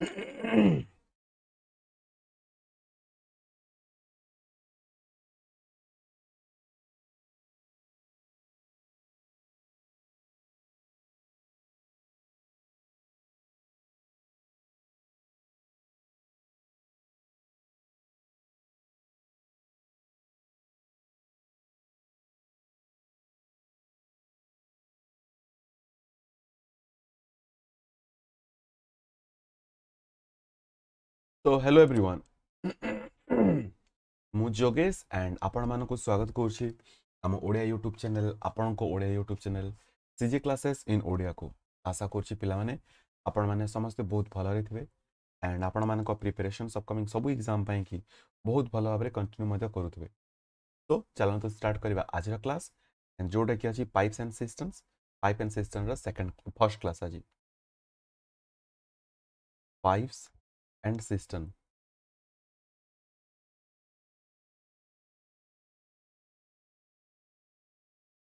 mm तो hello everyone मुझेश and आपण मानक स्वागत करम ओडिया यूट्यूब चेल आपण यूट्यूब चेल सी जि क्लासेस इन ओडिया को आशा कर पाने आपने समस्ते बहुत भलि थे एंड आपण मान प्रिपेरेसन अबकमिंग सब एक्जाम कि बहुत भल भाव कंटिन्यू करेंगे तो चलत स्टार्ट करवा आज क्लास एंड जोटा कि अच्छी pipes and systems pipe and system second first class आज pipes and system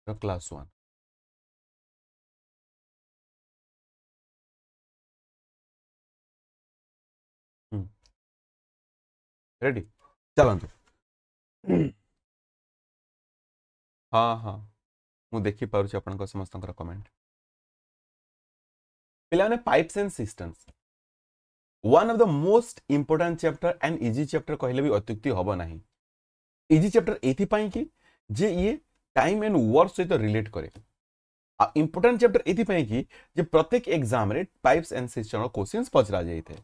the class 1 hmm. ready चलନ୍ତୁ ହଁ ହଁ ମୁଁ ଦେଖିପାରୁଛି ଆପଣଙ୍କ ସମସ୍ତଙ୍କର କମେଣ୍ଟ ପିଲାମାନେ pipes and systems one of the most important chapter and easy chapter कहले भी अत्युक्ति हम ना इजी चैप्टर एथिपाई कि ये टाइम एंड वर्क सहित रिलेट करे आ चैप्टर एथिपाई कि प्रत्येक एग्जाम रे पाइप्स एंड सिस्टम्स क्वेश्चंस पछरा जाय ठीक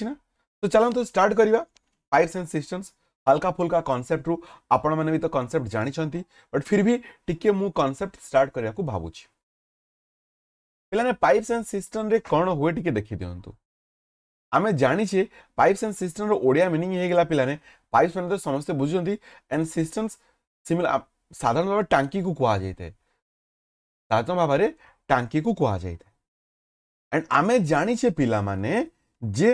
है ना तो चलो तो स्टार्ट करिवा पाइप्स एंड सिस्टम्स हल्का फुल्का कनसेप्ट रु आपण माने भी तो कांसेप्ट जानि बट फिर भी टिके मु कांसेप्ट स्टार्ट करया को भाबु छी एंड सिस्टम कौन हुए टी टिके देखि ଆମେ ଜାଣିଛେ ପାଇପ୍ସ ଆଣ୍ଡ ସିଷ୍ଟମ୍ର ଓଡ଼ିଆ ମିନିଂ ହେଇଗଲା ପିଲାମାନେ ପାଇପ୍ସ ମାନେ ତ ସମସ୍ତେ ବୁଝୁଛନ୍ତି ଆଣ୍ଡ ସିଷ୍ଟମ୍ସ ସିମିଲା ସାଧାରଣ ଭାବେ ଟାଙ୍କିକୁ କୁହାଯାଇଥାଏ ସାଧାରଣ ଭାବରେ ଟାଙ୍କିକୁ କୁହାଯାଇଥାଏ ଆଣ୍ଡ ଆମେ ଜାଣିଛେ ପିଲାମାନେ ଯେ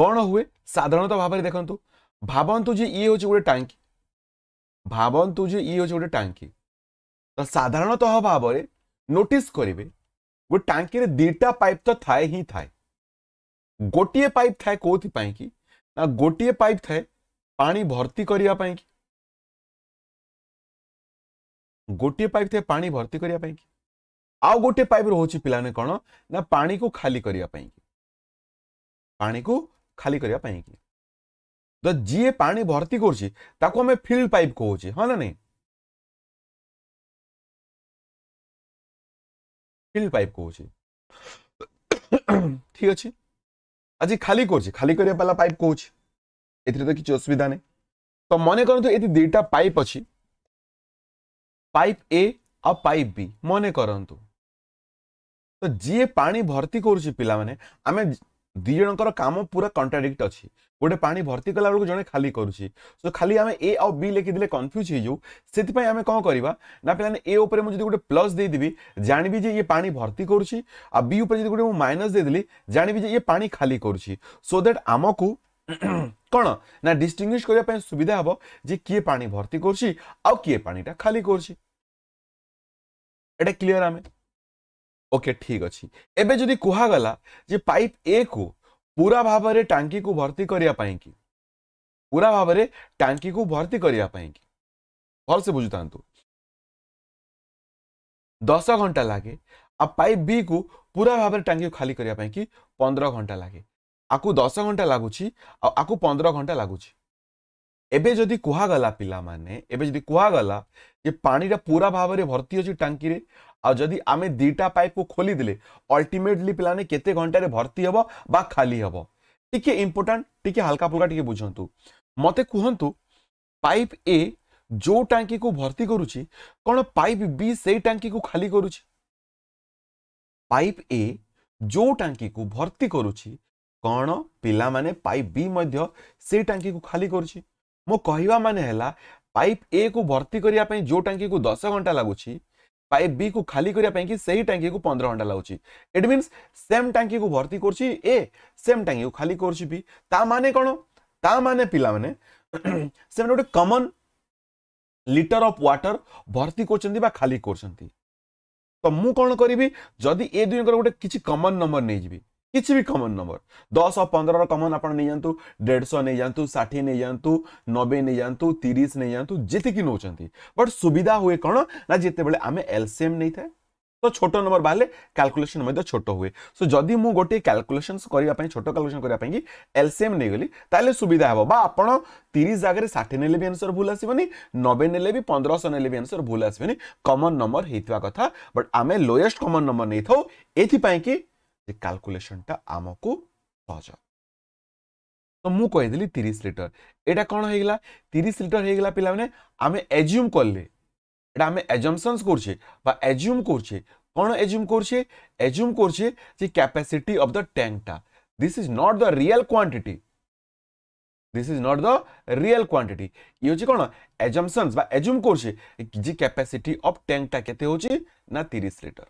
କ'ଣ ହୁଏ ସାଧାରଣତଃ ଭାବରେ ଦେଖନ୍ତୁ ଭାବନ୍ତୁ ଯେ ଇଏ ହେଉଛି ଗୋଟେ ଟାଙ୍କି ଭାବନ୍ତୁ ଯେ ଇଏ ହେଉଛି ଗୋଟେ ଟାଙ୍କି ତ ସାଧାରଣତଃ ଭାବରେ नोटिस करेंगे गो टांकी दीटा पाइप तो थाए ही थाए गोटे पाइप थाए कौ कि गोटे पाइप थाए पानी भर्ती करने कि गोटे पाइप थे पानी भर्ती करने कि आउ गोटे पाइप रोच पे कौन ना पानी को खाली करने कि पानी को खाली करने कि तो जी पानी भर्ती करें फिल्ड पाइप कहे हाँ ना नहीं फिल पाइप कह ठीक अच्छे आज खाली कर खाली करने पाइप कौच ए तो किसी असुविधा ना तो मन करूँ ये पाइप अच्छी पाइप ए आ पाइप बी मन करूँ तो जी पा भर्ती करें ଦୁଇ ଜଣଙ୍କର କାମ ପୁରା କଣ୍ଟ୍ରାଡିକ୍ଟ ଅଛି ଗୋଟେ ପାଣି ଭର୍ତ୍ତି କଲା ବେଳକୁ ଜଣେ ଖାଲି କରୁଛି ସୋ ଖାଲି ଆମେ ଏ ଆଉ ବି ଲେଖିଦେଲେ କନଫ୍ୟୁଜ୍ ହେଇଯାଉ ସେଥିପାଇଁ ଆମେ କ'ଣ କରିବା ନା ପିଲାମାନେ ଏ ଉପରେ ମୁଁ ଯଦି ଗୋଟେ ପ୍ଲସ୍ ଦେଇଦେବି ଜାଣିବି ଯେ ଇଏ ପାଣି ଭର୍ତ୍ତି କରୁଛି ଆଉ ବି ଉପରେ ଯଦି ଗୋଟେ ମୁଁ ମାଇନସ୍ ଦେଇଦେଲି ଜାଣିବି ଯେ ଇଏ ପାଣି ଖାଲି କରୁଛି ସୋ ଦ୍ୟାଟ୍ ଆମକୁ କ'ଣ ନା ଡିଷ୍ଟିଂଗୁଇଶ୍ କରିବା ପାଇଁ ସୁବିଧା ହେବ ଯେ କିଏ ପାଣି ଭର୍ତ୍ତି କରୁଛି ଆଉ କିଏ ପାଣିଟା ଖାଲି କରୁଛି এটা କ୍ଲିଅର୍ ଆମେ ओके ठीक अच्छे एवं जदि कहगला जे पाइप ए को पूरा भाव में टांगी को भर्ती करने कि पूरा भाव में टांगी को भर्ती करने कि भल से बुझुता दस घंटा लगे आ पाइप बी को पूरा भाव में टांगी खाली करने कि पंद्रह घंटा लगे आपको दस घंटा लगुच आपको पंद्रह घंटा लगुच एबे कहगला पिला मैंने एबे कहगला पानीटा पूरा भाव में भर्ती अच्छी टांगी आदि आम दीटा पाइप को खोली दिले अल्टीमेटली पाने के घंटे भर्ती हम बा खाली हम टी इम्पोर्टाट हालका फुल्का बुझु मत कहतु पाइप ए जो टांकी को भर्ती करुच्ची कौन पाइप बी से टांकी को खाली करुच जो टांकी को भर्ती करुच्ची कौन पाने से टांकी को खाली कर मो कह मान पाइप ए को भर्ती करने जो टांकी को दस घंटा लगुच्छी पाइप बी को खाली करिया पई कि सही टंकी को 15 घंटा लाउची इट मींस सेम टंकी को भर्ती करछि ए सेम टंकी को खाली करछि बी ता माने कोनो ता माने पिला माने से माने कॉमन लीटर ऑफ वाटर भर्ती करछन्ती बा खाली करछन्ती तो मु कोन करबी जदी ए दुनिया को गोटे किछि कॉमन नंबर नै जेबी किसी भी कमन नंबर दस और पंद्रह कमन आप नहीं जातु देढ़श नहीं जातु षाठी नहीं जातु नबे नहीं जातु तीस नहीं जातु जीक नौ बट सुविधा हुए कौन ना जिते आम एलसीएम नहीं था तो छोट नंबर बाहर क्याकुलेसन छोट हुए सो जदि मुझे गोटे क्याकुलेसन करने छोट क्याकुलेसन करने एलसीएम नहींगली तेल सुविधा हे बा तीस जगह षाठी ने भी आंसर भूल आसबनी नबे ने भी पंद्रह ने भी आंसर भूल आसबनी कमन नंबर होता बट आम लोएस्ट कमन नंबर नहीं था ये कि ଯେ କାଲକୁଲେସନଟା ଆମକୁ ସହଜ ତ ମୁଁ କହିଦେଲି ତିରିଶ ଲିଟର ଏଇଟା କ'ଣ ହେଇଗଲା ତିରିଶ ଲିଟର ହେଇଗଲା ପିଲାମାନେ ଆମେ ଏଜ୍ୟୁମ୍ କଲେ এটা আমি অ্যাজামশনস করছে বা অ্যাজিউম করছে কোন অ্যাজিউম করছে অ্যাজিউম করছে যে ক্যাপাসিটি অফ দ্য ট্যাঙ্কটা this is not the real quantity this is not the real quantity ইয়ে হচ্ছে কোন অ্যাজামশনস বা অ্যাজিউম করছে যে ক্যাপাসিটি অফ ট্যাঙ্কটা কেতে হচ্ছে না তিরিশ লিটর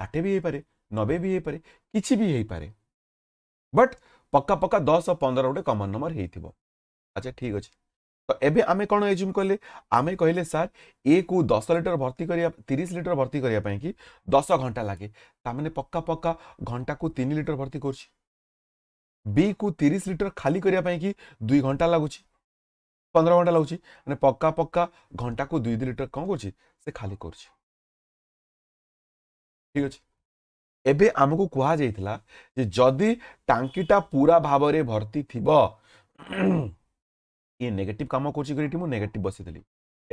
ষাটে বি হইপরে নবে বি হইপরে কিছু বি হইপরে বট পক্কা পক্কা দশ আর পনেরো গোটে কমন নম্বর হয়েছিল আচ্ছা ঠিক আছে তো এবে আমি কোণ এজুম কলে আমি কহিলে স্যার এ কু দশ লিটর ভর্তি করা তিরিশ লিটর ভর্তি করা কি দশ ঘন্টা লাগে তার মানে পক্কা পক্কা ঘন্টা কু তিন লিটর ভর্তি করছি বি কু তিরিশ লিটর খালি করা কি দুই ঘন্টা লাগুছি পনেরো ঘন্টা লাগুছি মানে পক্কা পক্কা ঘন্টা কু দুই দুই লিটর কম করছি সে খালি করছি ঠিক আছে ଏବେ ଆମକୁ କୁହାଯାଇଥିଲା ଯେ ଯଦି ଟାଙ୍କିଟା ପୁରା ଭାବରେ ଭର୍ତ୍ତି ଥିବ ଇଏ ନେଗେଟିଭ୍ କାମ କରୁଛି କରି ଏଠି ମୁଁ ନେଗେଟିଭ୍ ବସିଥିଲି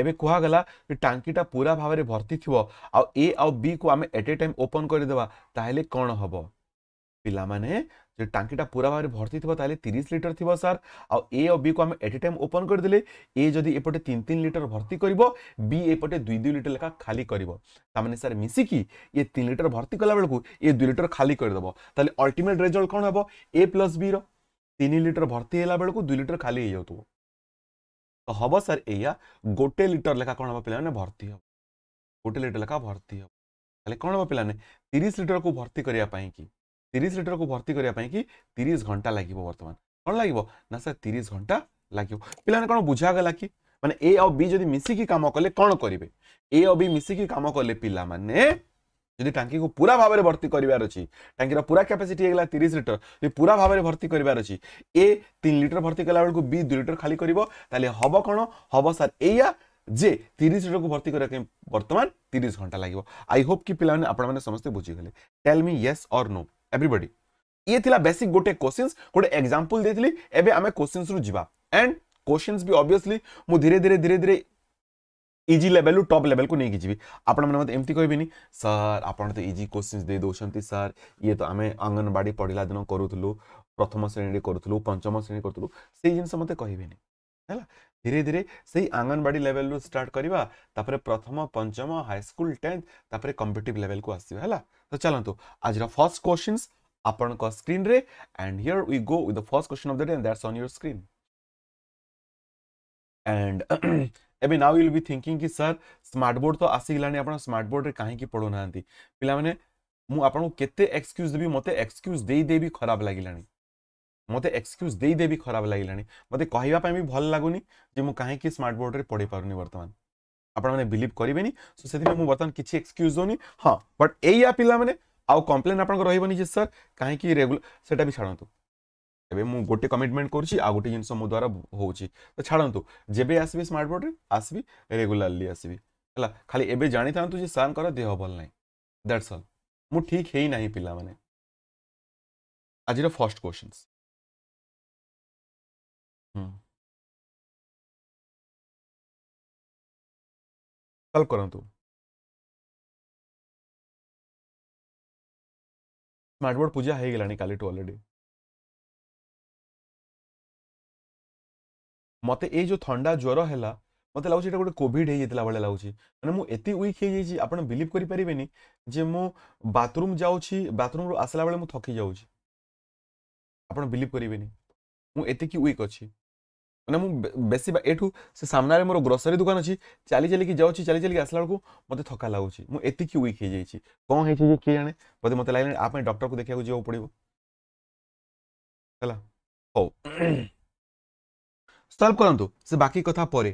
ଏବେ କୁହାଗଲା ଯେ ଟାଙ୍କିଟା ପୁରା ଭାବରେ ଭର୍ତ୍ତି ଥିବ ଆଉ ଏ ଆଉ ବିକୁ ଆମେ ଏଟ୍ ଏ ଟାଇମ୍ ଓପନ୍ କରିଦେବା ତାହେଲେ କ'ଣ ହେବ ପିଲାମାନେ যদি ଟାଙ୍କିଟା ପୁରା ଭାବରେ ଭର୍ତ୍ତି ଥିବ ତାହେଲେ ତିରିଶ ଲିଟର ଥିବ ସାର୍ ଆଉ ଏ ଆଉ ବିକୁ ଆମେ ଏଟ୍ ଏ ଟାଇମ୍ ଓପନ୍ କରିଦେଲେ ଏ ଯଦି ଏପଟେ ତିନି ତିନି ଲିଟର ଭର୍ତ୍ତି କରିବ ବି ଏପଟେ ଦୁଇ ଦୁଇ ଲିଟର ଲେଖା ଖାଲି କରିବ ତାମାନେ ସାର୍ ମିଶିକି ଏ ତିନି ଲିଟର ଭର୍ତ୍ତି କଲାବେଳକୁ ଏ ଦୁଇ ଲିଟର ଖାଲି କରିଦେବ ତାହେଲେ ଅଲ୍ଟିମେଟ୍ ରେଜଲ୍ଟ କ'ଣ ହେବ ଏ ପ୍ଲସ୍ ବିର ତିନି ଲିଟର ଭର୍ତ୍ତି ହେଲା ବେଳକୁ ଦୁଇ ଲିଟର ଖାଲି ହେଇଯାଉଥିବ ତ ହେବ ସାର୍ ଏଇଆ ଗୋଟେ ଲିଟର ଲେଖା କ'ଣ ହେବ ପିଲାମାନେ ଭର୍ତ୍ତି ହେବ ଗୋଟେ ଲିଟର ଲେଖା ଭର୍ତ୍ତି ହେବ ତାହେଲେ କ'ଣ ହେବ ପିଲାମାନେ ତିରିଶ ଲିଟରକୁ ଭର୍ତ୍ତି କରିବା ପାଇଁ କି তিরিশ লিটরকে ভর্তি করা কি তিরিশ ঘন্টা লাগবে বর্তমান কম লাগবে না স্যার তিরিশ ঘন্টা লাগবে পিলানে কোণ বুঝাগলা কি মানে এ আ বি যদি মিশিকি কাম কলে কোণ করবে এ আ বি মিশিকি কাম কলে পিলা মানে যদি টাঙ্কি কু পুরা ভাবে ভর্তি করবার অছি টাঙ্কির পুরা ক্যাপাসিটি হয়ে গেল তিরিশ লিটর যদি পুরা ভাবে ভর্তি করবার অছি এ তিন লিটর ভর্তি কলা বেড়ে বি দুই লিটর খালি করব তাহলে হব কোণ হব স্যার এইয়া যে তিরিশ লিটরকে ভর্তি করা বর্তমান তিরিশ ঘন্টা লাগবে আই হোপ কি পিলা মানে আপনার সমস্তে বুঝিগলে tell me yes or no everybody ये थिला बेसिक गोटे क्वेश्चन गोटे एग्जाम्पल देती एवं आम क्वेश्चन रु जा एंड क्वेश्चन भी अबयसली मुझे धीरे धीरे धीरे धीरे इजी लेवल टप लेवल को नहीं जी आपण मैंने एमती कहबे सार आपड़ तो इजी क्वेश्चन दे दौरान सार ये तो आम अंगनवाड़ी पढ़ला दिन करूलु प्रथम श्रेणी करूलु पंचम श्रेणी करूलु से जिन मत कहबे है धीरे धीरे से ही आंगनबाड़ी लेवल रु स्टार्ट करवा प्रथम पंचम हाईस्कल टेन्थ तापर कम्पिटिव लेवल को आसो है तो चलतु आज फर्स्ट क्वेश्चन आपण स्क्रीन रे and here we go with the first question of the day that's on your screen and एवं नाउ विल बी थिंकिंग कि सर स्मार्ट बोर्ड तो आसीगलानी आप स्मार्ट बोर्ड रे कहीं पढ़ू ना पे पिला माने देवी मतलब एक्सक्यूज दे दे भी खराब लगे मत एक्सक्यूज देदे भी खराब लगे मत कह भी भल लगुनि कहीं स्मार्ट बोर्ड में पढ़े नहीं बर्तमान आपलीव करेंगे सो से मुझे बर्तमान किसी एक्सक्यूज दौन हाँ बट या पे आउ कम्प्लेन आप रही सर कहीं रेगुला से छाड़ू एवं मुझ गोटे कमिटमेंट कर गोटे जिनस मो द्वारा हो छाड़ू जब आसबि स्मार्ट बोर्ड आसबि रेगुलाली आसबि है खाली एवं जाणी था सारे देह भल ना दैट्स अल्ल मु ठीक है ही ना पाने आज फर्स्ट क्वेश्चन कल करंतु स्मार्टबोर्ड पूजा है गेलानी काली टू ऑलरेडी मते ए जो ठंडा ज्वर हैला मते लाउ छीटा गो कोविड है जितला वाले लाउ छी माने मु एति वीक है जी आपण बिलीव करि परिबेनी जे मु बाथरूम जाउ छी बाथरूम रो आसला वाले मु थकी जाउ छी आपण बिलीव करिबेनी मु एति की वीक अछि ମାନେ ମୁଁ ବେଶୀ ଏଠୁ ସେ ସାମ୍ନାରେ ମୋର ଗ୍ରୋସରୀ ଦୋକାନ ଅଛି ଚାଲି ଚାଲିକି ଯାଉଛି ଚାଲି ଚାଲିକି ଆସିଲା ବେଳକୁ ମୋତେ ଥକା ଲାଗୁଛି ମୁଁ ଏତିକି ୱିକ୍ ହେଇଯାଇଛି କ'ଣ ହେଇଛି ଯେ କିଏ ଜାଣେ ବୋଧେ ମୋତେ ଲାଗିଲାଣି ଆ ପାଇଁ ଡକ୍ଟରକୁ ଦେଖିବାକୁ ଯିବାକୁ ପଡ଼ିବ ହେଲା ହଉ ସଲ୍ଭ କରନ୍ତୁ ସେ ବାକି କଥା ପରେ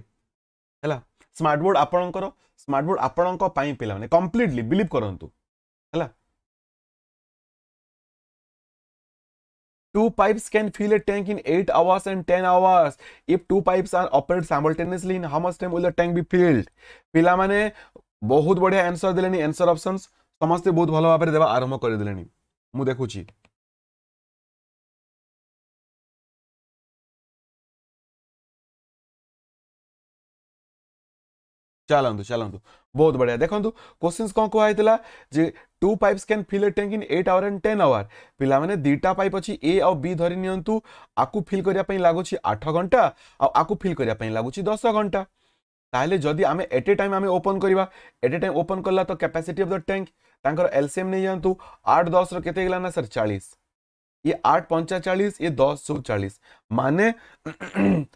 ହେଲା ସ୍ମାର୍ଟ ବୋର୍ଡ଼ ଆପଣଙ୍କର ସ୍ମାର୍ଟ ବୋର୍ଡ଼ ଆପଣଙ୍କ ପାଇଁ ପିଲାମାନେ କମ୍ପ୍ଲିଟଲି ବିଲିଭ୍ କରନ୍ତୁ Two pipes can fill a tank in 8 hours and 10 hours. If two pipes are operated simultaneously, in how much time will the tank be filled? pila ପିଲା ମାନେ ବହୁତ ବଢିଆ answer ଦେଲେଣି answer options ସମସ୍ତେ ବହୁତ ଭଲ ଭାବରେ ଦେବା ଆରମ୍ଭ କରିଦେଲେଣି ମୁଁ ଦେଖୁଛି ଚାଲନ୍ତୁ ଚାଲନ୍ତୁ बहुत बढ़िया देखो क्वेश्चन तो, कौन को जे two pipes can fill a tank in eight hour and ten hour पिला माने दीटा पाइप अच्छी ए और बी धरि नियंतु आकु फिल करिया पई लागो घंटा आ फिल करने लगुच दस घंटा तेल जदि आमे एट ए टाइम आमे ओपन करिवा एट ए टाइम ओपन करला तो capacity of the tank LCM नहीं जातु आठ दस रो ना सर 40 ये 8 45 ये 10 40 माने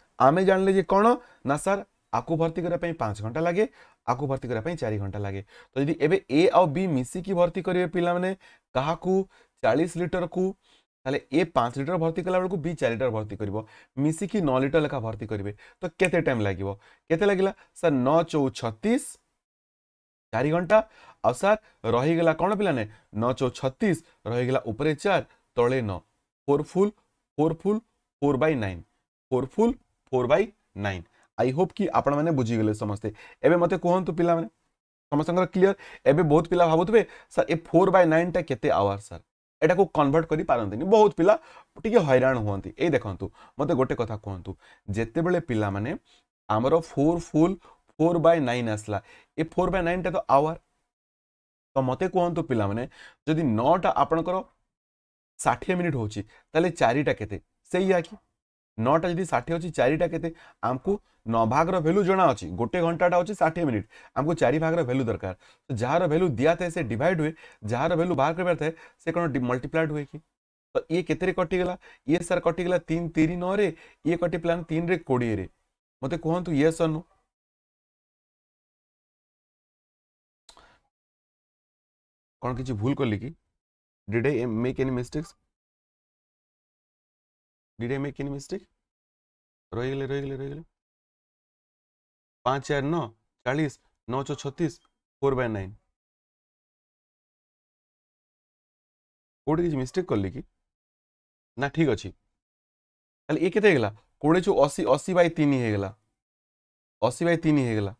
आमे जानले जे कोन ना सर आपको भर्ती करने पाँच घंटा लगे आपको भर्ती करने चार घंटा लगे तो यदि एवं ए आउ बी मिसिकी भर्ती करेंगे पे क्या चालीस लिटर को ए पाँच लिटर भर्ती कला बेलू बी चार लिटर भर्ती कर मिसिकी नौ लिटर लेखा भर्ती करेंगे तो कत टाइम लगे के सर नौ चौ छतीस चार घंटा आ सार रहीगला कौन पे नौ चौ छतीस रहीगला चार तले न four full four full four by nine four full four by nine I hope कि आप बुझीगले समस्ते एवं मत कहतु पे समस्त क्लीयर एवं बहुत पिला भावुवे sir a four by nine टा के आवर सर एटा को कनभर्ट कर पारे बहुत पिला टी हईराण हूँ ये देखते मत गोटे कथा कहतु जितेबले पाने आमर four full four by nine आसला ए फोर बै नाइन टा तो आवर तो मत कहतु पाने जदि नौटा आपणकर षाठी मिनिट हो चारिटा के नौटा जी षाठी अच्छी चारिटा के आमको न भाग रैल्यू जना अच्छी गोटे घंटाटा अच्छे षाठी मिनिट आमको चार भाग भैल्यू दरकार तो जार भैल्यू दि थाए से डिड हुए जार भैल्यू बाहर करें से कौन मल्टीप्लाएड हुए कि तो ये के कटिगला ये सार कटिगला तीन तीन नौ रे ये कटि प्लान तीन रे कोड़े रे मत कहतु ये सर नु कौन किसी भूल कली कि did I make any mistakes did I make any mistake रहीगले रहीगले रहीगले पाँच चार नौ चालीस नौ सौ छत्तीस फोर बाय नाइन कौटे किसी मिस्टेक कली कि ना ठीक अच्छे ये के कोड़े जो अशी अशी बै तीन होगा अशी बै तीन हो होगा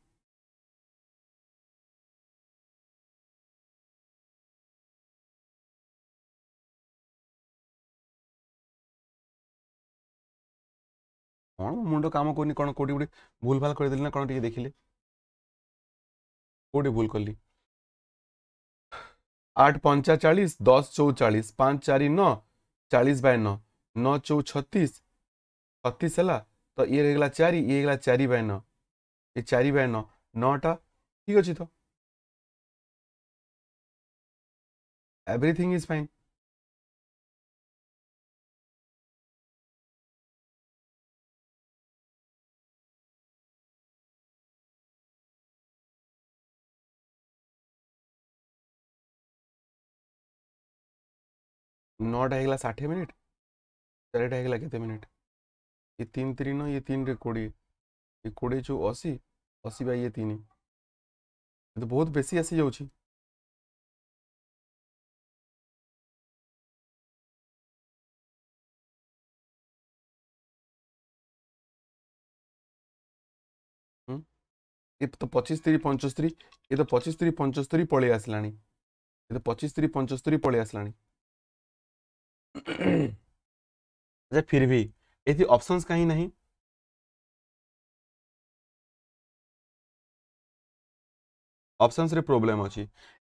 कौन ମୁଣ୍ଡ କାମ କରୁନି କ'ଣ କେଉଁଠି ଗୋଟେ ଭୁଲ ଭାଲ କରିଦେଲି ନା କ'ଣ ଟିକେ ଦେଖିଲେ କେଉଁଠି आठ पंचा चालीस दस चौ चालीस पाँच चार नौ चालीस बै नौ नौ चौ छतीस छत्तीस है तो ये रही चार ये रही चार बै नौ ये चार बै नौ नौटा ठीक अच्छे तो एवरीथिंग इज फाइन नौटा होगा षाठे मिनिट चार ढाई के मिनिट ये तीन तीन न ये तीन कोड़े ये कोड़े जो अशी अशी बै ये तीन तो बहुत बेस आसी जा ये तो पचिश तीरी पंचस्तरी ये तो पचिश तीरी पंचस्तरी पलि आसला ये तो पचिश तीर पंचस्तरी पलि आसला अच्छा फिर भी ये ऑप्शंस कहीं नहीं অপশনস রে প্রোবলেম অছি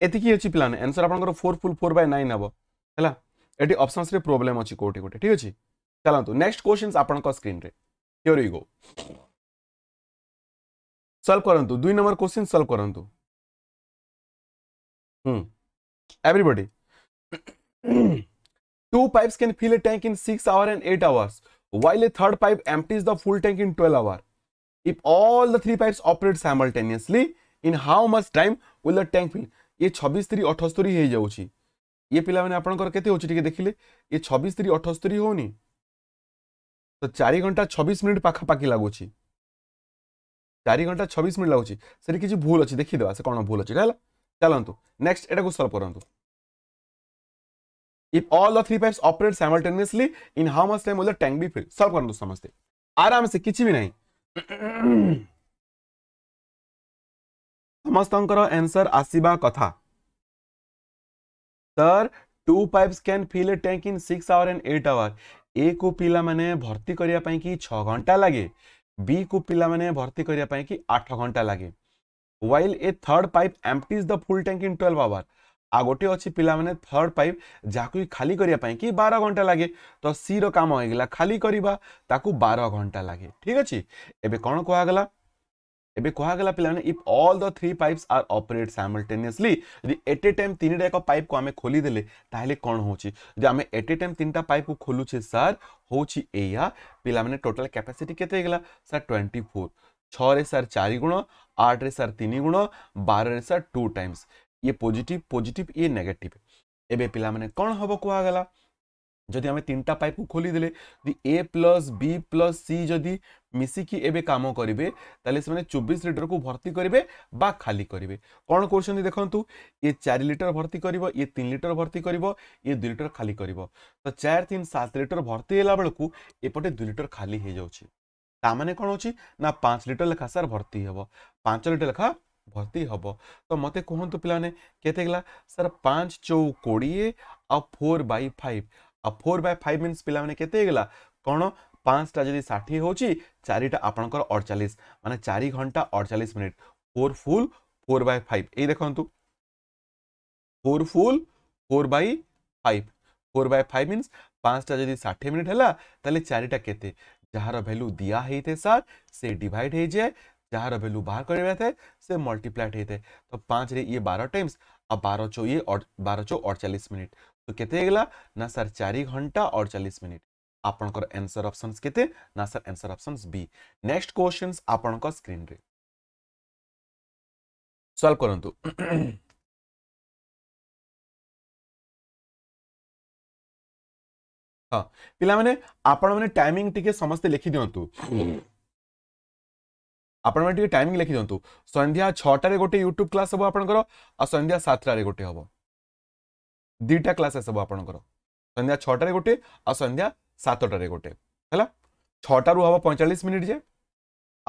এতিকি অছি প্ল্যান আনসার আপনার four full four by nine হব হল এটি অপশনস রে প্রোবলেম অছি কোটি কোটি ঠিক আছে চালু নেক্সট কোশ্চিন আপনার স্ক্রিনে হিওর ইউ গো সলভ করতু দুই নম্বর কোশ্চিন সলভ করতু hmm everybody Two pipes can fill a tank in 6 hours and 8 hours, while a third pipe empties the full tank in 12 hours. If all the three pipes operate simultaneously, in how much time will the tank fill? ये छब्बीस तीन अठस्तरी हो जाऊँगी ये पिलाने आपंकर के टे देखिले ये छब्बीस तीन अठस्तरी होनी तो चारि घंटा छब्बीस मिनिट पाखापाखि लगुच चारि घंटा छब्बीस मिनिट लगुच से किसी भूल अच्छी देखीदे से कौन भूल अच्छी है चलतु नेक्स्ट एटा को सल्व करूँ if all the three pipes operate simultaneously in how much time will the tank be filled solve करना समझते आराम से किसी भी नहीं समस्तंकर आंसर आसीबा कथा sir two pipes can fill a tank in 6 hour and 8 hour A को पिला माने भर्ती करिया पई कि 6 घंटा लागे बी को पिला माने भर्ती करिया पई कि 8 घंटा लागे while a third pipe empties the full tank in 12 hour आ गोटे अच्छी पे थर्ड पाइप जहाँ खाली करने कि बार घंटा लगे तो सी राम हो खाली करवा बार घंटा लगे ठीक अच्छे एवं कौन कहगला एबे कहगला पे if all the three pipes are operate simultaneously यदि एट ए टाइम तीन एक पाइप को आम खोलीदे ताहले कौन हो आम एट ए टाइम तीन पाइप को खोलुचे सार हूँ या पे टोटाल कैपासीटी के सार ट्वेंटी फोर छः सार चार गुण आठ सार तीन गुण रे सर टू टाइम्स ଇଏ ପଜିଟିଭ୍ ପଜିଟିଭ୍ ଇଏ ନେଗେଟିଭ୍ ଏବେ ପିଲାମାନେ କ'ଣ ହେବ କୁହାଗଲା ଯଦି ଆମେ ତିନିଟା ପାଇପ୍କୁ ଖୋଲିଦେଲେ ଯଦି A plus B plus C ଯଦି ମିଶିକି ଏବେ କାମ କରିବେ ତାହେଲେ ସେମାନେ ଚବିଶ ଲିଟରକୁ ଭର୍ତ୍ତି କରିବେ ବା ଖାଲି କରିବେ କ'ଣ କରୁଛନ୍ତି ଦେଖନ୍ତୁ ଇଏ ଚାରି ଲିଟର ଭର୍ତ୍ତି କରିବ ଇଏ ତିନି ଲିଟର ଭର୍ତ୍ତି କରିବ ଇଏ ଦୁଇ ଲିଟର ଖାଲି କରିବ ତ ଚାରି ତିନି ସାତ ଲିଟର ଭର୍ତ୍ତି ହେଲା ବେଳକୁ ଏପଟେ ଦୁଇ ଲିଟର ଖାଲି ହେଇଯାଉଛି ତାମାନେ କ'ଣ ହେଉଛି ନା ପାଞ୍ଚ ଲିଟର ଲେଖା ସାର୍ ଭର୍ତ୍ତି ହେବ ପାଞ୍ଚ ଲିଟର ଲେଖା भर्ती हम तो मत कहतु पे के सर पाँच चौ कोड़े आ फोर बै फाइव आ फोर बै फाइव मीनस पे के कौन पाँचटा जी षाठी हूँ चारिटा आपण अड़चाश मान चार घंटा अड़चाश minute four full four by five ये देखु four full four by five four by five minus पाँचटा जी षाठी मिनिट है तेल चारिटा के भैल्यू दिया है सर से डिड हो जाए जहाँ भैल्यू बाहर कर हुए थे से थे तो पाँच रे ये बारह टाइम्स अब बारह चौ ये और बारह चौ अड़चालीस मिनिट तो केते ना सर चार घंटा अड़चालीस मिनिट आपणकर आंसर ऑप्शन के ना sir answer option B next question आपण स्क्रीन रे सल्व कर हाँ पे टाइमिंग टिके समस्ते लिखी दिंतु आपण मैं टाइमिंग लिखि दिंतु सन्ध्या छटे गोटे यूट्यूब क्लास हम आपर आ सन्ध्या सतटे गोटे हम दीटा क्लास हम आपर सन्ध्या छटे गोटे आ सन्ध्या सतटा गोटे है छटू हम पैंचाश मिनिट जे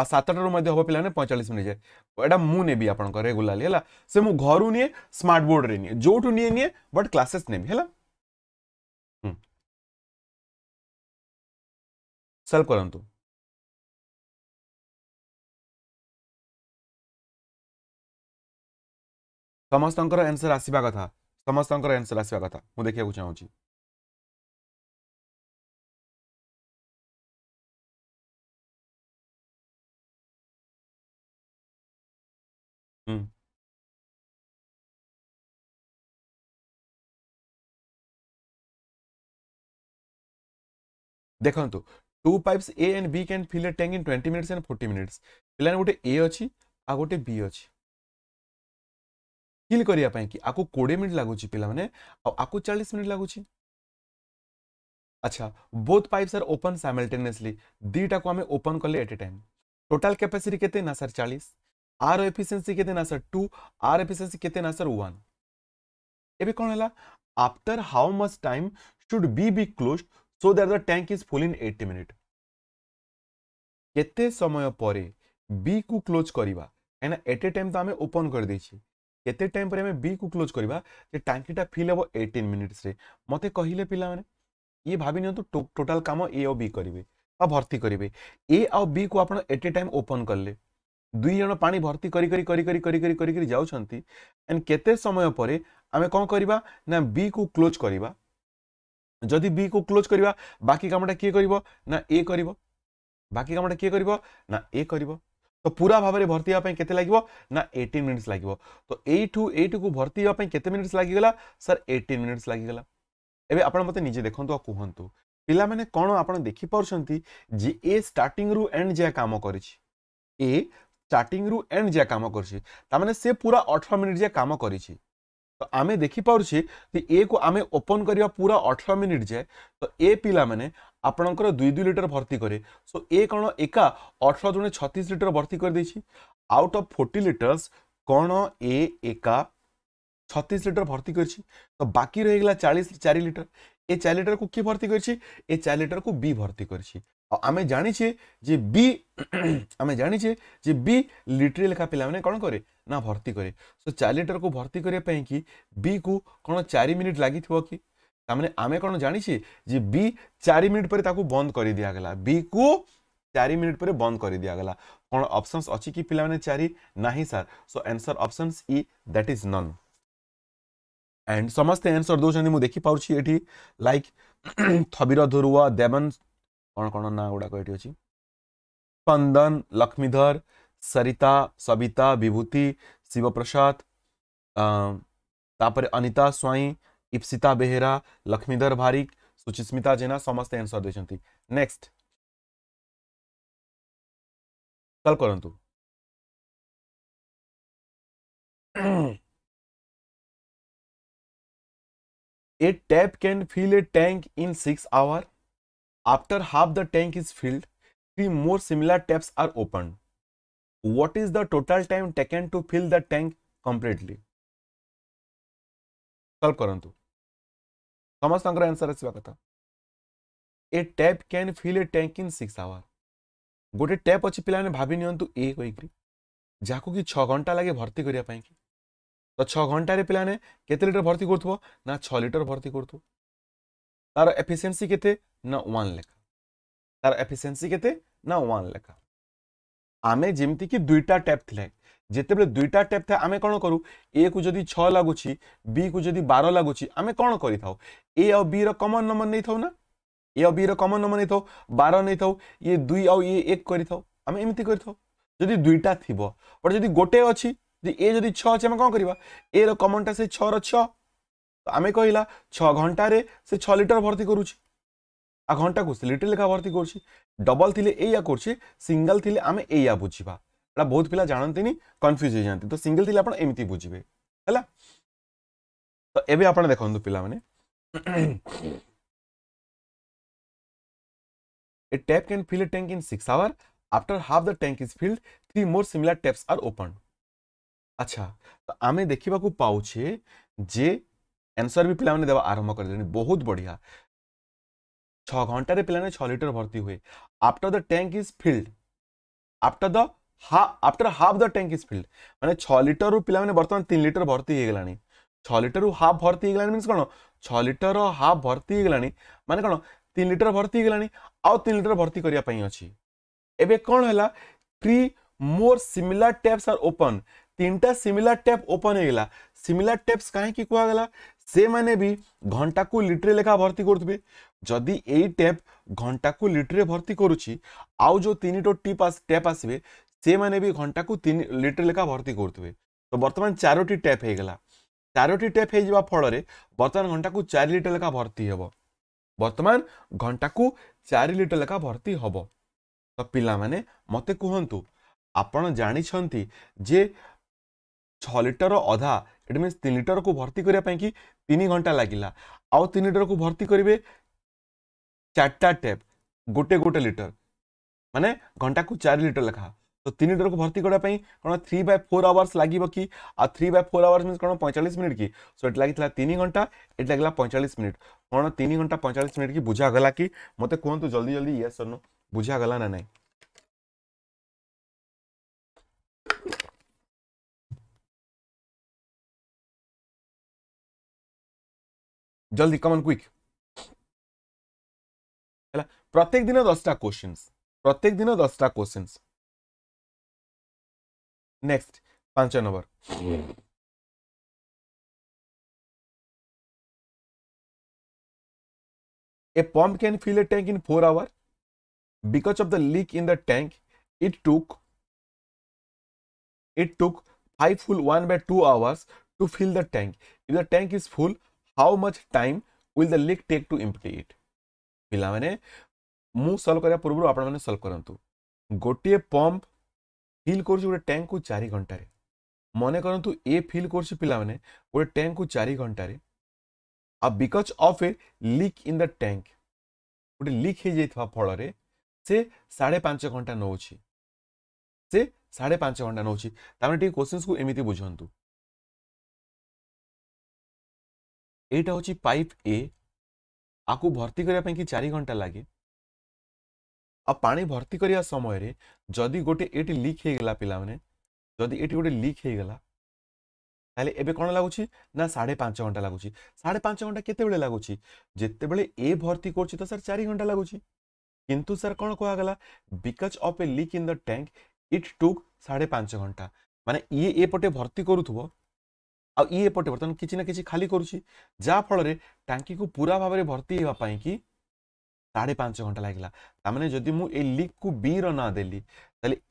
आ सतटू मैं हम पे पैंतालीस मिनिट जे यहाँ मुझे आप रेगुलाली है से मुझे घर निए स्मार्ट बोर्ड में निए जो निए निए बट क्लासेस नेबी है सेल्फ करूँ ସମସ୍ତଙ୍କର ଆନ୍ସର୍ ଆସିବା କଥା ସମସ୍ତଙ୍କର ଆନ୍ସର୍ ଆସିବା କଥା ମୁଁ ଦେଖିବାକୁ ଚାହୁଁଛି ହୁଁ ଦେଖନ୍ତୁ two pipes A and B can fill a tank in twenty minutes and forty minutes ପିଲାମାନେ ଗୋଟେ ଏ ଅଛି ଆଉ ଗୋଟେ ବି ଅଛି हिल करने कि आपको कोड़े मिनिट लगुच पे आपको चालीस मिनिट लगुच अच्छा both pipes are open simultaneously दीटा को आम ओपन कले at a time total capacity के ना सर चालीस आर एफिसीयसी के ना सर टू आर एफिसीयसी के ना सर वन एवं कौन है after how much time should be be close so that the tank is full in eighty minute केते समय पर बी को क्लोज करवा कहीं एट ए टाइम तो आम ओपन कर କେତେ ଟାଇମ୍ ପରେ ଆମେ ବିକୁ କ୍ଲୋଜ୍ କରିବା ଯେ ଟାଙ୍କିଟା ଫିଲ୍ ହେବ ଏଇଟିନ୍ ମିନିଟ୍ସରେ ମୋତେ କହିଲେ ପିଲାମାନେ ଇଏ ଭାବି ନିଅନ୍ତୁ ଟୋଟାଲ୍ କାମ ଏ ଆଉ ବି କରିବେ ବା ଭର୍ତ୍ତି କରିବେ ଏ ଆଉ ବିକୁ ଆପଣ ଏଟ୍ ଏ ଟାଇମ୍ ଓପନ୍ କଲେ ଦୁଇ ଜଣ ପାଣି ଭର୍ତ୍ତି କରି କରି କରି କରି କରି କରି କରିକି ଯାଉଛନ୍ତି ଆଣ୍ଡ କେତେ ସମୟ ପରେ ଆମେ କ'ଣ କରିବା ନା ବିକୁ କ୍ଲୋଜ୍ କରିବା ଯଦି ବିକୁ କ୍ଲୋଜ୍ କରିବା ବାକି କାମଟା କିଏ କରିବ ନା ଏ କରିବ ବାକି କାମଟା କିଏ କରିବ ନା ଏ କରିବ তো ପୁରା ଭାବରେ ଭର୍ତ୍ତି ହେବା ପାଇଁ କେତେ ଲାଗିବ ନା ଏଇଟିନ୍ ମିନିଟ୍ସ ଲାଗିବ ତ ଏଇଠୁ ଏଇଠିକୁ ଭର୍ତ୍ତି ହେବା ପାଇଁ କେତେ ମିନିଟ୍ସ ଲାଗିଗଲା ସାର୍ ଏଇଟିନ୍ ମିନିଟ୍ସ ଲାଗିଗଲା ଏବେ ଆପଣ ମୋତେ ନିଜେ ଦେଖନ୍ତୁ ଆଉ କୁହନ୍ତୁ ପିଲାମାନେ କ'ଣ ଆପଣ ଦେଖିପାରୁଛନ୍ତି ଯେ ଏ ଷ୍ଟାର୍ଟିଂରୁ ଏଣ୍ଡ ଯାଏ କାମ କରିଛି ଏ ଷ୍ଟାର୍ଟିଂରୁ ଏଣ୍ଡ ଯାଏ କାମ କରିଛି ତାମାନେ ସେ ପୁରା ଅଠର ମିନିଟ୍ ଯାଏ କାମ କରିଛି ତ ଆମେ ଦେଖିପାରୁଛେ ଯେ ଏକୁ ଆମେ ଓପନ୍ କରିବା ପୁରା ଅଠର ମିନିଟ୍ ଯାଏ ତ ଏ ପିଲାମାନେ আপনার দুই দুই ଦୁଇ ভর্তি করে সো এ ଏ একা অঠর ଅଠର ছত্রিশ ଛତିଶ ভর্তি করে দিয়েছি আউট অফ ফোর্টি ଲିଟର୍ସ କ'ଣ এ একা ছত্রিশ লিটর ভর্তি করেছি তো বাকি রয়ে গেল চাশ চারি লিটর এ চারি কু কি ভর্তি করেছি এ চারি কু বি ভর্তি করেছি আমি জানিছে যে বি আমি জানিছে যে বি লিটরে লেখা পিলা মানে কোণ করে না ভর্তি করে সো চারি কু ভর্তি করা কি বি কু কোণ চারি মিনিট লাগি কি तामाने आम कौन जाणी जी बी चार मिनिट पर बंद कर दिगला बी को चार मिनिट पर बंद कर दिगला कौन अपसन्स अच्छी कि पे चार ना sir so answer options E that is none and समस्ते आंसर दौरान मुझे देखिपारे ये लाइक थबीर धुरुआ देवन कौन कौन ना गुड़ाक ये अच्छी स्पंदन लक्ष्मीधर सरिता सबिता विभूति शिवप्रसाद अनिता स्वाई इप्सिता बेहरा लक्ष्मीधर भारिक सुचिस्मिता जेना समस्त आंसर देखते नेक्स्ट कल कर a tap can fill a tank in six hour after half the tank is filled three more similar taps are open what is the total time taken to fill the tank completely कल करंतु সমস্ত টংগ্রেন্সের সাথে। A tap can fill a tank in 6 hour. গুটি tap আছে পিলানে ভাবি নিয়ন্তু এ কোইকি। যা কো কি 6 ঘন্টা লাগে ভর্তি করিয়া পাইকি। তো 6 ঘন্টা রে পিলানে কত লিটার ভর্তি করতবো? না 6 লিটার ভর্তি করত। তার এফিসিয়েন্সি কতে? না 1 লি। তার এফিসিয়েন্সি কতে? না 1 লি। আমি জিমতি কি দুইটা ট্যাপ থলে। যেতবে দুইটা টেপ থাকে আমি কোণ করু এ কু যদি ছ লাগুছি বি কু যদি বার লাগুছি আমি কোণ করে থাও এ আ বি র কমন নম্বর নেই থাও না এ আ বি র কমন নম্বর নেই থাও বার নেই থাও ইয়ে দুই আউ ইয়ে এক করে থাও আমি এমতি করে থাও যদি দুইটা থিব বট যদি গোটে অছি যে এ যদি ছ আছে আমি কোণ করিবা এ র কমনটা সে ছ র ছ তো আমি কহিলা ছ ঘন্টারে সে ছ লিটর ভর্তি করুছি আর ঘন্টাকু সে লিটর লেখা ভর্তি করছি ডবল থিলে এইয়া করছি সিঙ্গল থিলে আমি এইয়া বুঝিবা ଏଇଟା ବହୁତ ପିଲା ଜାଣନ୍ତିନି କନଫ୍ୟୁଜ୍ ହେଇଯାଆନ୍ତି ତ ସିଙ୍ଗଲ୍ ଥିଲେ ଆପଣ ଏମିତି ବୁଝିବେ ହେଲା ତ ଏବେ ଆପଣ ଦେଖନ୍ତୁ ପିଲାମାନେ A tap can fill a tank in 6 hour. After half the tank is filled, three more similar taps are opened. अच्छा तो आमे देखा पाचे जे आंसर भी पिला देवा आरंभ करदे बहुत बढ़िया छ घंटे पे छः लिटर भर्ती हुए after the tank is filled after the after half the tank is filled मैंने छ लिटर रु पिला बर्तमान तीन लिटर भर्ती होगा छ लिटर रु हाफ भर्ती होगा मीन कौन छ लिटर हाफ भर्ती होगा माने कौन तीन लिटर भर्ती होगा आन लिटर भर्ती करने अच्छी एवं कौन है three more similar taps are open तीन टा सिमिलर टैप ओपन होगा सिमिलर टैप्स कहीं कहगला से मैंने भी घंटा को लिट्रे लेखा भर्ती करुवे जदि यही टैप घंटा को लिट्रे भर्ती करुच्ची आउ जो तीन टो टीप टैप आसवे ସେମାନେ ବି ଘଣ୍ଟାକୁ ତିନି ଲିଟର ଲେଖା ଭର୍ତ୍ତି କରୁଥିବେ ତ ବର୍ତ୍ତମାନ ଚାରୋଟି ଟ୍ୟାପ୍ ହେଇଗଲା ଚାରୋଟି ଟ୍ୟାପ୍ ହେଇଯିବା ଫଳରେ ବର୍ତ୍ତମାନ ଘଣ୍ଟାକୁ ଚାରି ଲିଟର ଲେଖା ଭର୍ତ୍ତି ହେବ ବର୍ତ୍ତମାନ ଘଣ୍ଟାକୁ ଚାରି ଲିଟର ଲେଖା ଭର୍ତ୍ତି ହେବ ତ ପିଲାମାନେ ମୋତେ କୁହନ୍ତୁ ଆପଣ ଜାଣିଛନ୍ତି ଯେ ଛଅ ଲିଟର ଅଧା ଇଟ୍ ମିନ୍ସ ତିନି ଲିଟରକୁ ଭର୍ତ୍ତି କରିବା ପାଇଁକି ତିନି ଘଣ୍ଟା ଲାଗିଲା ଆଉ ତିନି ଲିଟରକୁ ଭର୍ତ୍ତି କରିବେ ଚାରିଟା ଟ୍ୟାପ୍ ଗୋଟେ ଗୋଟେ ଲିଟର ମାନେ ଘଣ୍ଟାକୁ ଚାରି ଲିଟର ଲେଖା तो तीन डर को भर्ती करने कौन थ्री बै फोर आवर्स लगे कि आ three by four hours mean कौन पैंचाश मिनिट कि सो ये लगी तीन घंटा ये लगे पैंचाश मिनिट कौन तीन घंटा पैंचाश मिनिट की बुझागला कि मत कहतु जल्दी जल्दी ये सर नो बुझागला ना ना जल्दी कमन क्विक प्रत्येक दिन दसटा क्वेश्चन प्रत्येक दिन दसटा क्वेश्चन नेक्स्ट पांच number a pump can fill a tank in four hour because of the leak in the tank it took it took five full one by two hours to fill the tank if the tank is full how much time will the leak take to empty it पे मुझ solve करने पूर्व आप solve करते गोटे pump feel করছি গোটে ট্যাঙ্কু চারি ঘণ্টারে মনে করতু এ ফিল করছি পিলামানে গোটে ট্যাঙ্কু চারি ঘণ্টারে ଆଉ because of a leak in the tank ଗୋଟେ ଲିକ୍ ହେଇଯାଇଥିବା ଫଳରେ ସେ ସାଢ଼େ ପାଞ୍ଚ ଘଣ୍ଟା ନେଉଛି ସେ ସାଢ଼େ ପାଞ୍ଚ ଘଣ୍ଟା ନେଉଛି ତାମାନେ ଟିକେ କୋଶ୍ଚିନ୍ସକୁ ଏମିତି ବୁଝନ୍ତୁ ଏଇଟା ହେଉଛି ପାଇପ୍ ଏ ଆକୁ ଭର୍ତ୍ତି କରିବା ପାଇଁ କି ଚାରି ଘଣ୍ଟା ଲାଗେ ଆଉ ପାଣି ଭର୍ତ୍ତି କରିବା ସମୟରେ ଯଦି ଗୋଟେ ଏଠି ଲିକ୍ ହେଇଗଲା ପିଲାମାନେ ଯଦି ଏଠି ଗୋଟେ ଲିକ୍ ହେଇଗଲା ତାହେଲେ ଏବେ କ'ଣ ଲାଗୁଛି ନା ସାଢ଼େ ପାଞ୍ଚ ଘଣ୍ଟା ଲାଗୁଛି ସାଢ଼େ ପାଞ୍ଚ ଘଣ୍ଟା କେତେବେଳେ ଲାଗୁଛି ଯେତେବେଳେ ଏ ଭର୍ତ୍ତି କରୁଛି ତ ସାର୍ ଚାରି ଘଣ୍ଟା ଲାଗୁଛି କିନ୍ତୁ ସାର୍ କ'ଣ କୁହାଗଲା because of a leak in the tank it took ସାଢ଼େ ପାଞ୍ଚ ଘଣ୍ଟା ମାନେ ଇଏ ଏପଟେ ଭର୍ତ୍ତି କରୁଥିବ ଆଉ ଇଏ ଏପଟେ ବର୍ତ୍ତମାନ କିଛି ନା କିଛି ଖାଲି କରୁଛି ଯାହାଫଳରେ ଟାଙ୍କିକୁ ପୁରା ଭାବରେ ଭର୍ତ୍ତି ହେବା ପାଇଁ କି साढ़े पांच घंटा लगला ताने जदि मुझे लिक को बी ना देली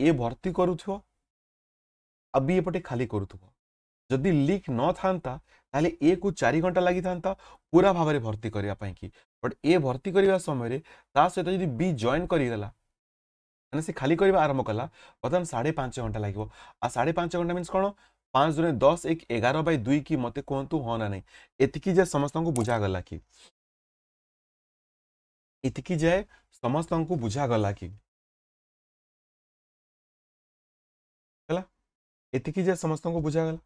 ए भर्ती करूब आ बी खाली करूब लिक न था ए को चार घंटा लगी था पूरा भाव में भर्ती करने कि बट ए भर्ती करने समय सहित जब बी जॉइन करगला मैंने से खाली करवा आरंभ कला बर्तमान साढ़े पाँच घंटा लगे आ साढ़े पाँच घंटा मीन कौन पांच दुने दस एक एगार बै दुई कि मत कहतु हाँ ना नहीं एतिकी जे समस्त बुझागला कि ଏତିକି ଯାଏ ସମସ୍ତଙ୍କୁ ବୁଝାଗଲା କି ହେଲା ଏତିକି ଯାଏ ସମସ୍ତଙ୍କୁ ବୁଝାଗଲା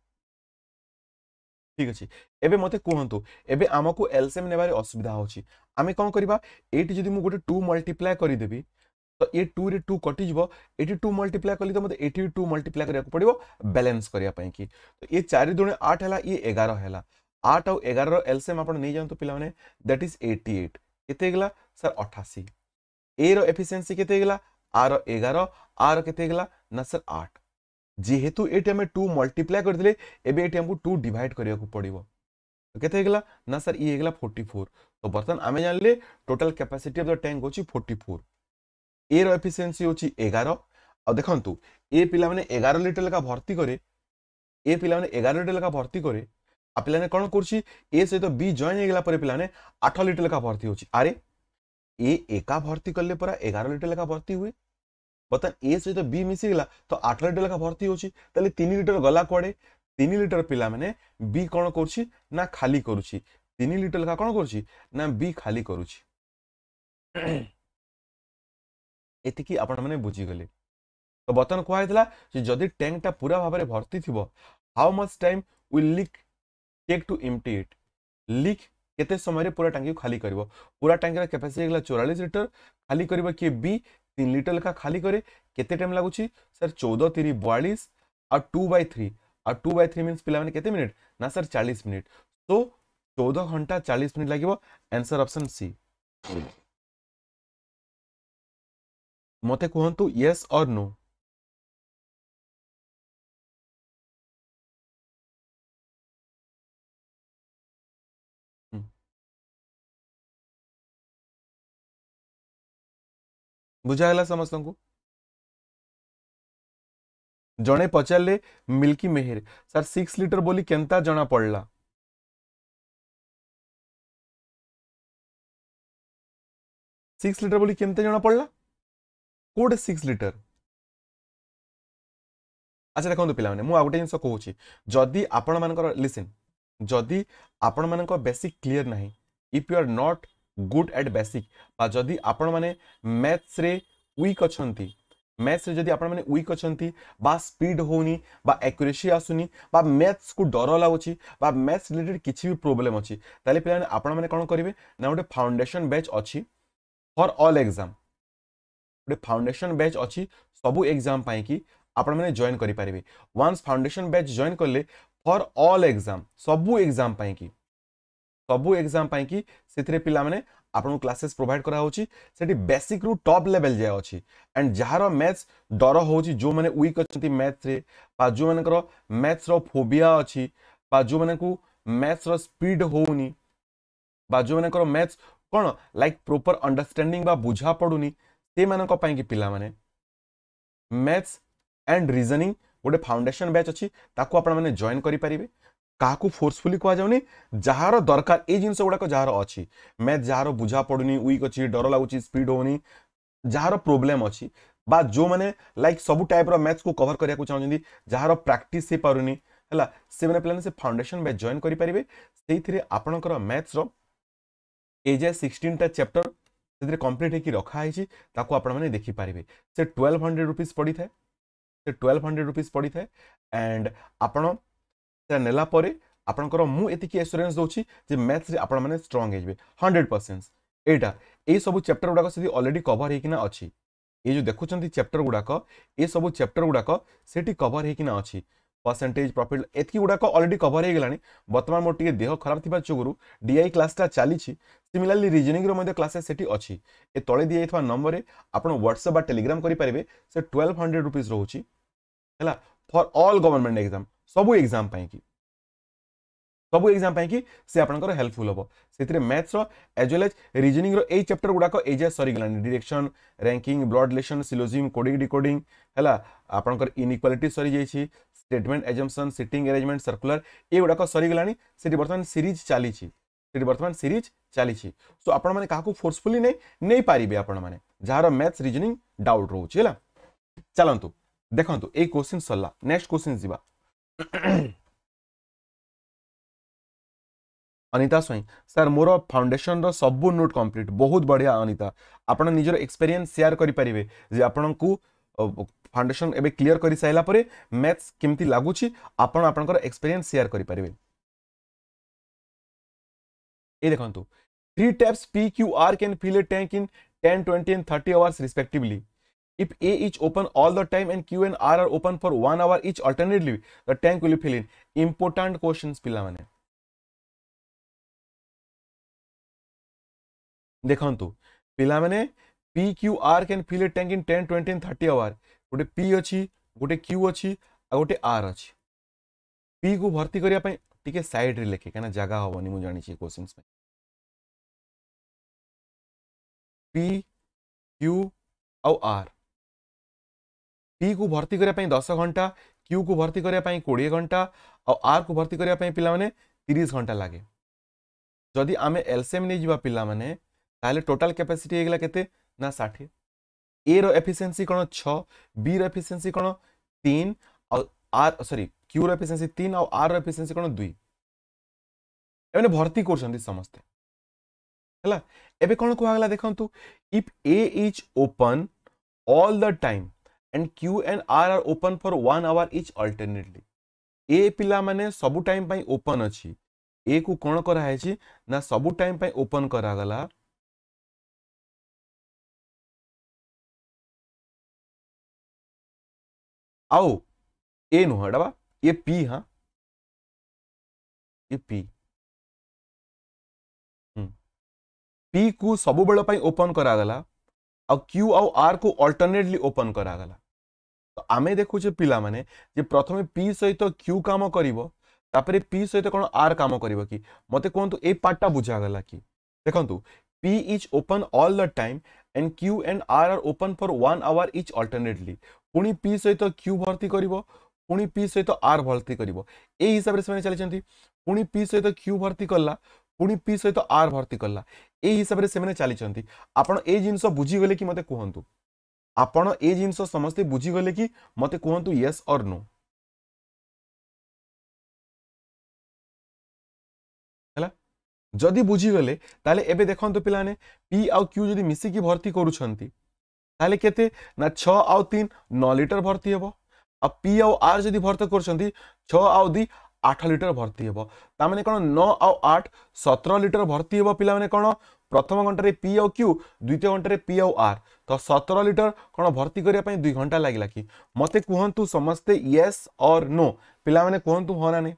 ଠିକ୍ ଅଛି ଏବେ ମୋତେ କୁହନ୍ତୁ ଏବେ ଆମକୁ ଏଲସିଏମ୍ ନେବାରେ ଅସୁବିଧା ହେଉଛି ଆମେ କ'ଣ କରିବା ଏଇଠି ଯଦି ମୁଁ ଗୋଟେ ଟୁ ମଲ୍ଟିପ୍ଲାଏ କରିଦେବି ତ ଏ ଟୁରେ ଟୁ କଟିଯିବ ଏଠି ଟୁ ମଲ୍ଟିପ୍ଲାଏ କଲି ତ ମୋତେ ଏଠି ଟୁ ମଲ୍ଟିପ୍ଲାଏ କରିବାକୁ ପଡ଼ିବ ବ୍ୟାଲେନ୍ସ କରିବା ପାଇଁ କି ତ ଏ ଚାରି ଦୁଣେ ଆଠ ହେଲା ଇଏ ଏଗାର ହେଲା ଆଠ ଆଉ ଏଗାରର ଏଲସିଏମ୍ ଆପଣ ନେଇଯାଆନ୍ତୁ ପିଲାମାନେ ଦ୍ୟାଟ୍ ଇଜ୍ ଏଇଟି ଏଇଟ୍ কেতে গেলা স্যার অঠাশি এ র এফিসিয়েন্সি কেতে গেলা আর এগার আর কেতে গেলা না স্যার আট যেহেতু এটি আমি টু মল্টিপ্লাই করে এবে এটি আমি টু ডিভাইড করা পড়ব কেতে গেলা না স্যার ই হয়ে ফোর্টি ফোর তো বর্তমান আমি জানলে total capacity of the tank হচ্ছে ফোর্টি ফোর এ র এফিসিয়েন্সি হচ্ছে এগার দেখুন এ পিলা মানে এগার লিটর লেখা ভর্তি করে এ পিলা মানে এগার লিটর লেখা ভর্তি করে ପିଲାମାନେ କ'ଣ କରୁଛି ଏ ସହିତ ବି ଜଏନ୍ ହେଇଗଲା ପରେ ପିଲାମାନେ ଆଠ ଲିଟର ଲେଖା ଭର୍ତ୍ତି ହେଉଛି ଆରେ ଏ ଏକା ଭର୍ତ୍ତି କଲେ ପରା ଏଗାର ଲିଟର ଲେଖା ଭର୍ତ୍ତି ହୁଏ ବର୍ତ୍ତମାନ ଏ ସହିତ ବି ମିଶିଗଲା ତ ଆଠ ଲିଟର ଲେଖା ଭର୍ତ୍ତି ହେଉଛି ତାହେଲେ ତିନି ଲିଟର ଗଲା କୁଆଡ଼େ ତିନି ଲିଟର ପିଲାମାନେ ବି କ'ଣ କରୁଛି ନା ଖାଲି କରୁଛି ତିନି ଲିଟର ଲେଖା କ'ଣ କରୁଛି ନା ବି ଖାଲି କରୁଛି ଏତିକି ଆପଣମାନେ ବୁଝିଗଲେ ତ ବର୍ତ୍ତମାନ କୁହାହେଇଥିଲା ଯେ ଯଦି ଟ୍ୟାଙ୍କଟା ପୁରା ଭାବରେ ଭର୍ତ୍ତି ଥିବ how much time will leak take to empty it leak केते समय रे पूरा टंकी खाली करबो पूरा टंकी रा कैपेसिटी गला 44 लीटर खाली करबो के बी 3 लीटर का खाली करे केते टाइम मिनिट ना सर चालीस मिनिट तो 14 3 42 और 2 3 मते कुहंतु यस और नो बुझाला समस्त को जड़े पचारे मिल्की मेहर सर सिक्स लिटर बोली के जना पड़ला सिक्स लिटर बोली के जना पड़ला कौटे सिक्स लिटर अच्छा देखो तो पे आ गए जिनस कह आपण मान लिसन जदि आपण मान क्लीयर ना if you are not good at basic বা যদি আপন মানে ম্যাথসরে উইক অনেক ম্যাথসরে যদি আপন মানে উইক অনেক বা স্পিড হোনি বা একুরেসি আসুনি বা ম্যাথস কু ডর লাগুচি বা ম্যাথস রিলেটেড কিছু বি প্রোবলেম অছি তাহলে পিলা আপন মানে কোণ করবে না গোটে ফাউন্ডেসন ব্যাচ অছি ফর অল এক্সাম গোটে ফাউন্ডেসন ব্যাচ অছি সবু এক্সাম পাই কি আপন মানে জয়েন করে পারবে ওয়ান্স ফাউন্ডেসন ব্যাচ জয়েন করলে ফর অল এক্সাম সবু এক্সাম পাই কি ସବୁ ଏକ୍ଜାମ ପାଇଁ କି ସେଥିରେ ପିଲାମାନେ ଆପଣଙ୍କୁ କ୍ଲାସେସ୍ ପ୍ରୋଭାଇଡ଼ କରାହେଉଛି ସେଠି ବେସିକ୍ରୁ ଟପ୍ ଲେଭେଲ୍ ଯାଏ ଅଛି ଆଣ୍ଡ ଯାହାର ମ୍ୟାଥ୍ ଡର ହେଉଛି ଯେଉଁମାନେ ୱିକ୍ ଅଛନ୍ତି ମ୍ୟାଥ୍ରେ ବା ଯେଉଁମାନଙ୍କର ମ୍ୟାଥ୍ର ଫୋବିଆ ଅଛି ବା ଯେଉଁମାନଙ୍କୁ ମ୍ୟାଥ୍ର ସ୍ପିଡ୍ ହେଉନି ବା ଯେଉଁମାନଙ୍କର ମ୍ୟାଥ୍ କ'ଣ ଲାଇକ୍ ପ୍ରୋପର୍ ଅଣ୍ଡରଷ୍ଟାଣ୍ଡିଂ ବା ବୁଝା ପଡ଼ୁନି ସେମାନଙ୍କ ପାଇଁକି ପିଲାମାନେ ମ୍ୟାଥ୍ସ ଆଣ୍ଡ ରିଜନିଂ ଗୋଟେ ଫାଉଣ୍ଡେସନ୍ ବ୍ୟାଚ୍ ଅଛି ତାକୁ ଆପଣମାନେ ଜଏନ୍ କରିପାରିବେ क्या फोर्सफुली कहुनि जार दरकार ये जिनस गुड़ाक जार अच्छी मैथ जार बुझा पड़ूनी विक् अच्छी डर लगुच स्पीड होनी जार प्रोब्लेम अच्छी जो मैंने लाइक सब टाइप मैथ्स को कवर करने को चाहते जार प्राक्टिस से पे फाउंडेसन बैच जॉन करेंगे से आपणकर मैथ्सर एजे सिक्सटा चैप्टर से कम्प्लीट हो रखाई आप देखिपारे से ट्वेल्व हंड्रेड रुपीज पड़ी था ट्वेल्व हंड्रेड रुपीज पड़ी था एंड आपड़ ସେଟା ନେଲା ପରେ ଆପଣଙ୍କର ମୁଁ ଏତିକି ଏସୁରାନ୍ସ ଦେଉଛି ଯେ ମ୍ୟାଥ୍ରେ ଆପଣମାନେ ଷ୍ଟ୍ରଙ୍ଗ ହେଇଯିବେ ହଣ୍ଡ୍ରେଡ଼ ପରସେଣ୍ଟ ଏଇଟା ଏଇ ସବୁ ଚାପ୍ଟର ଗୁଡ଼ାକ ସେଠି ଅଲରେଡ଼ି କଭର୍ ହେଇକିନା ଅଛି ଏ ଯେଉଁ ଦେଖୁଛନ୍ତି ଚାପ୍ଟର ଗୁଡ଼ାକ ଏସବୁ ଚାପ୍ଟର ଗୁଡ଼ାକ ସେଠି କଭର୍ ହେଇକିନା ଅଛି ପରସେଣ୍ଟେଜ୍ ପ୍ରଫିଟ୍ ଏତିକି ଗୁଡ଼ାକ ଅଲରେଡ଼ି କଭର୍ ହେଇଗଲାଣି ବର୍ତ୍ତମାନ ମୋର ଟିକେ ଦେହ ଖରାପ ଥିବା ଯୋଗୁଁ ଡିଆଇ କ୍ଲାସ୍ଟା ଚାଲିଛି ସିମିଲାରଲି ରିଜନିଂର ମଧ୍ୟ କ୍ଲାସେସ୍ ସେଠି ଅଛି ଏ ତଳେ ଦିଆଯାଇଥିବା ନମ୍ବରରେ ଆପଣ ହ୍ୱାଟ୍ସଆପ୍ ବା ଟେଲିଗ୍ରାମ୍ କରିପାରିବେ ସେ ଟୁଏଲ୍ଭ ହଣ୍ଡ୍ରେଡ଼ ରୁପିଜ୍ ରହୁଛି ହେଲା ଫର୍ ଅଲ୍ ଗଭର୍ଣ୍ଣମେଣ୍ଟ ଏକ୍ଜାମ୍ सब एक्जाम कि सब एक्जाम कि सी आपर हेल्पफुल हम से maths as well as reasoning chapter गुड़ाक एजे सरीगलानी direction ranking blood relation syllogism coding decoding है आपंकर इनइक्वाट सरी जाइए statement assumption seat arrangement circular युड़ाक सरीगलानी से बर्तमान सीरीज चली बर्तमान सीरीज चली सो आप क्या फोर्सफुली नहीं पारे आपने जार मैथ्स रिजनिंग डाउट रोचे चलतु देखो ये क्वेश्चन सरला नेक्स्ट क्वेश्चन जी ଅନିତା ସ୍ୱାଇଁ ସାର୍ ମୋର ଫାଉଣ୍ଡେସନର ସବୁ ନୋଟ୍ କମ୍ପ୍ଲିଟ୍ ବହୁତ ବଢ଼ିଆ ଅନିତା ଆପଣ ନିଜର ଏକ୍ସପେରିଏନ୍ସ ସେୟାର କରିପାରିବେ ଯେ ଆପଣଙ୍କୁ ଫାଉଣ୍ଡେସନ ଏବେ କ୍ଲିଅର କରିସାରିଲା ପରେ ମ୍ୟାଥ୍ସ କେମିତି ଲାଗୁଛି ଆପଣ ଆପଣଙ୍କର ଏକ୍ସପେରିଏନ୍ସ ସେୟାର କରିପାରିବେ ଏ ଦେଖନ୍ତୁ three taps P Q R can fill a tank in 10, 20 thirty 30 hours If A is open all the time and Q and R are open for 1 hour each alternately, the tank will be fill in. Important questions pila pila mane dekhantu पिला मैंने देखु पे P Q R can fill a tank in ten twenty gote thirty achi गोटे P अच्छी गोटे Q अच्छी आ गोटे are अच्छी पी को भर्ती करने टी सैड्रे लेखे कहीं जगह हेनी मुझे क्वेश्चन पी क्यू आउ आर टी को भर्ती करने दस घंटा क्यू को भर्ती करने कोड़े घंटा और आर को भर्ती करने पाने तीस घंटा लगे जदि आम एलसीएम नहीं जा पे टोटाल कैपासीटी होगा के षाठी ए रफिसीयसी कौन छ बी रफिसीयसी कौन तीन आर सरी क्यू रफिसीयसी तीन और आर रफिसीयसी कौन दुई एम भर्ती कर समस्ते है कौन कहला देखु if A is open all the time and Q and R are open for one hour each alternately ए मैंने सब टाइम ओपन अच्छी ए को कौन कराई ना सब टाइम ओपन करागला आओ ए नुह डबा ये पी हाँ ये पी पी को सब बेल ओपन करागला आ क्यू आउ आर को अल्टरनेटली ओपन करागला ତ ଆମେ ଦେଖୁଛେ ପିଲାମାନେ ଯେ ପ୍ରଥମେ ପି ସହିତ କ୍ୟୁ କାମ କରିବ ତାପରେ ପି ସହିତ କ'ଣ ଆର୍ କାମ କରିବ କି ମୋତେ କୁହନ୍ତୁ ଏଇ ପାର୍ଟଟା ବୁଝାଗଲା କି ଦେଖନ୍ତୁ P is open all the time and Q and R are open for one hour is alternately ପୁଣି ପି ସହିତ କ୍ୟୁ ଭର୍ତ୍ତି କରିବ ପୁଣି ପି ସହିତ ଆର୍ ଭର୍ତ୍ତି କରିବ ଏଇ ହିସାବରେ ସେମାନେ ଚାଲିଛନ୍ତି ପୁଣି ପି ସହିତ କ୍ୟୁ ଭର୍ତ୍ତି କଲା ପୁଣି ପି ସହିତ ଆର୍ ଭର୍ତ୍ତି କଲା ଏଇ ହିସାବରେ ସେମାନେ ଚାଲିଛନ୍ତି ଆପଣ ଏଇ ଜିନିଷ ବୁଝିଗଲେ କି ମୋତେ କୁହନ୍ତୁ ଆପଣ ଏ ଜିନିଷ ସମସ୍ତେ ବୁଝିଗଲେ କି ମୋତେ କୁହନ୍ତୁ ୟେସ୍ ଅର୍ ନୋ ହେଲା ଯଦି ବୁଝିଗଲେ ତାହେଲେ ଏବେ ଦେଖନ୍ତୁ ପିଲାମାନେ ପି ଆଉ କ୍ୟୁ ଯଦି ମିଶିକି ଭର୍ତ୍ତି କରୁଛନ୍ତି ତାହେଲେ କେତେ ନା ଛଅ ଆଉ ତିନି ନଅ ଲିଟର ଭର୍ତ୍ତି ହେବ ଆଉ ପି ଆଉ ଆର୍ ଯଦି ଭର୍ତ୍ତି କରୁଛନ୍ତି ଛଅ ଆଉ ଦୁଇ ଆଠ ଲିଟର ଭର୍ତ୍ତି ହେବ ତାମାନେ କ'ଣ ନଅ ଆଉ ଆଠ ସତର ଲିଟର ଭର୍ତ୍ତି ହେବ ପିଲାମାନେ କ'ଣ ପ୍ରଥମ ଘଣ୍ଟାରେ ପି ଆଉ କ୍ୟୁ ଦ୍ୱିତୀୟ ଘଣ୍ଟାରେ ପି ଆଉ ଆର୍ तो सतर लिटर कौन भर्ती करने दुई घंटा लगला कि मत कहतु समस्ते येस और नो पिला मैंने कहतु हाँ ना नहीं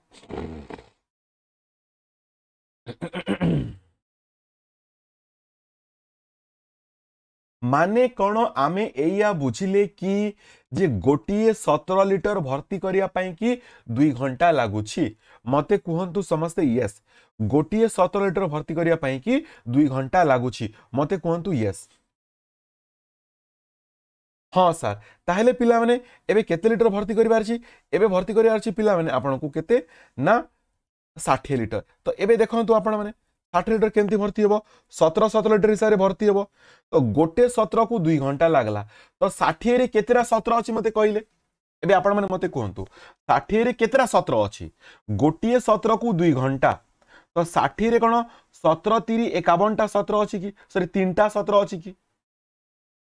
माने कौन आम या बुझिले कि गोटे सतर लिटर भर्ती करने कि दुई घंटा लगुच मत कहतु समस्ते येस गोटे सतर लिटर भर्ती करने कि दुई घंटा लगुच मत कहतु येस ହଁ ସାର୍ ତାହେଲେ ପିଲାମାନେ ଏବେ କେତେ ଲିଟର ଭର୍ତ୍ତି କରିପାରିଛି ଏବେ ଭର୍ତ୍ତି କରିପାରିଛି ପିଲାମାନେ ଆପଣଙ୍କୁ କେତେ ନା ଷାଠିଏ ଲିଟର ତ ଏବେ ଦେଖନ୍ତୁ ଆପଣମାନେ ষাঠিয়ে লিটর কেমতি ভর্তি হব সতের সতের লিটর হিসাবে ভর্তি হব তো গোটে সতরকু দুই ঘন্টা লাগলা তো ষাঠিয়ে কেতটা সতর অছি মতো কহিলে এবে আপন মানে মতো কুহতু ষাঠিয়ে কেতটা সতর অছি গোটিয়ে সতরকু দুই ঘন্টা তো ষাঠিয়ে কোণ সতের তিরি একাবনটা সতর অছি কি সরি তিনটা সতর অছি কি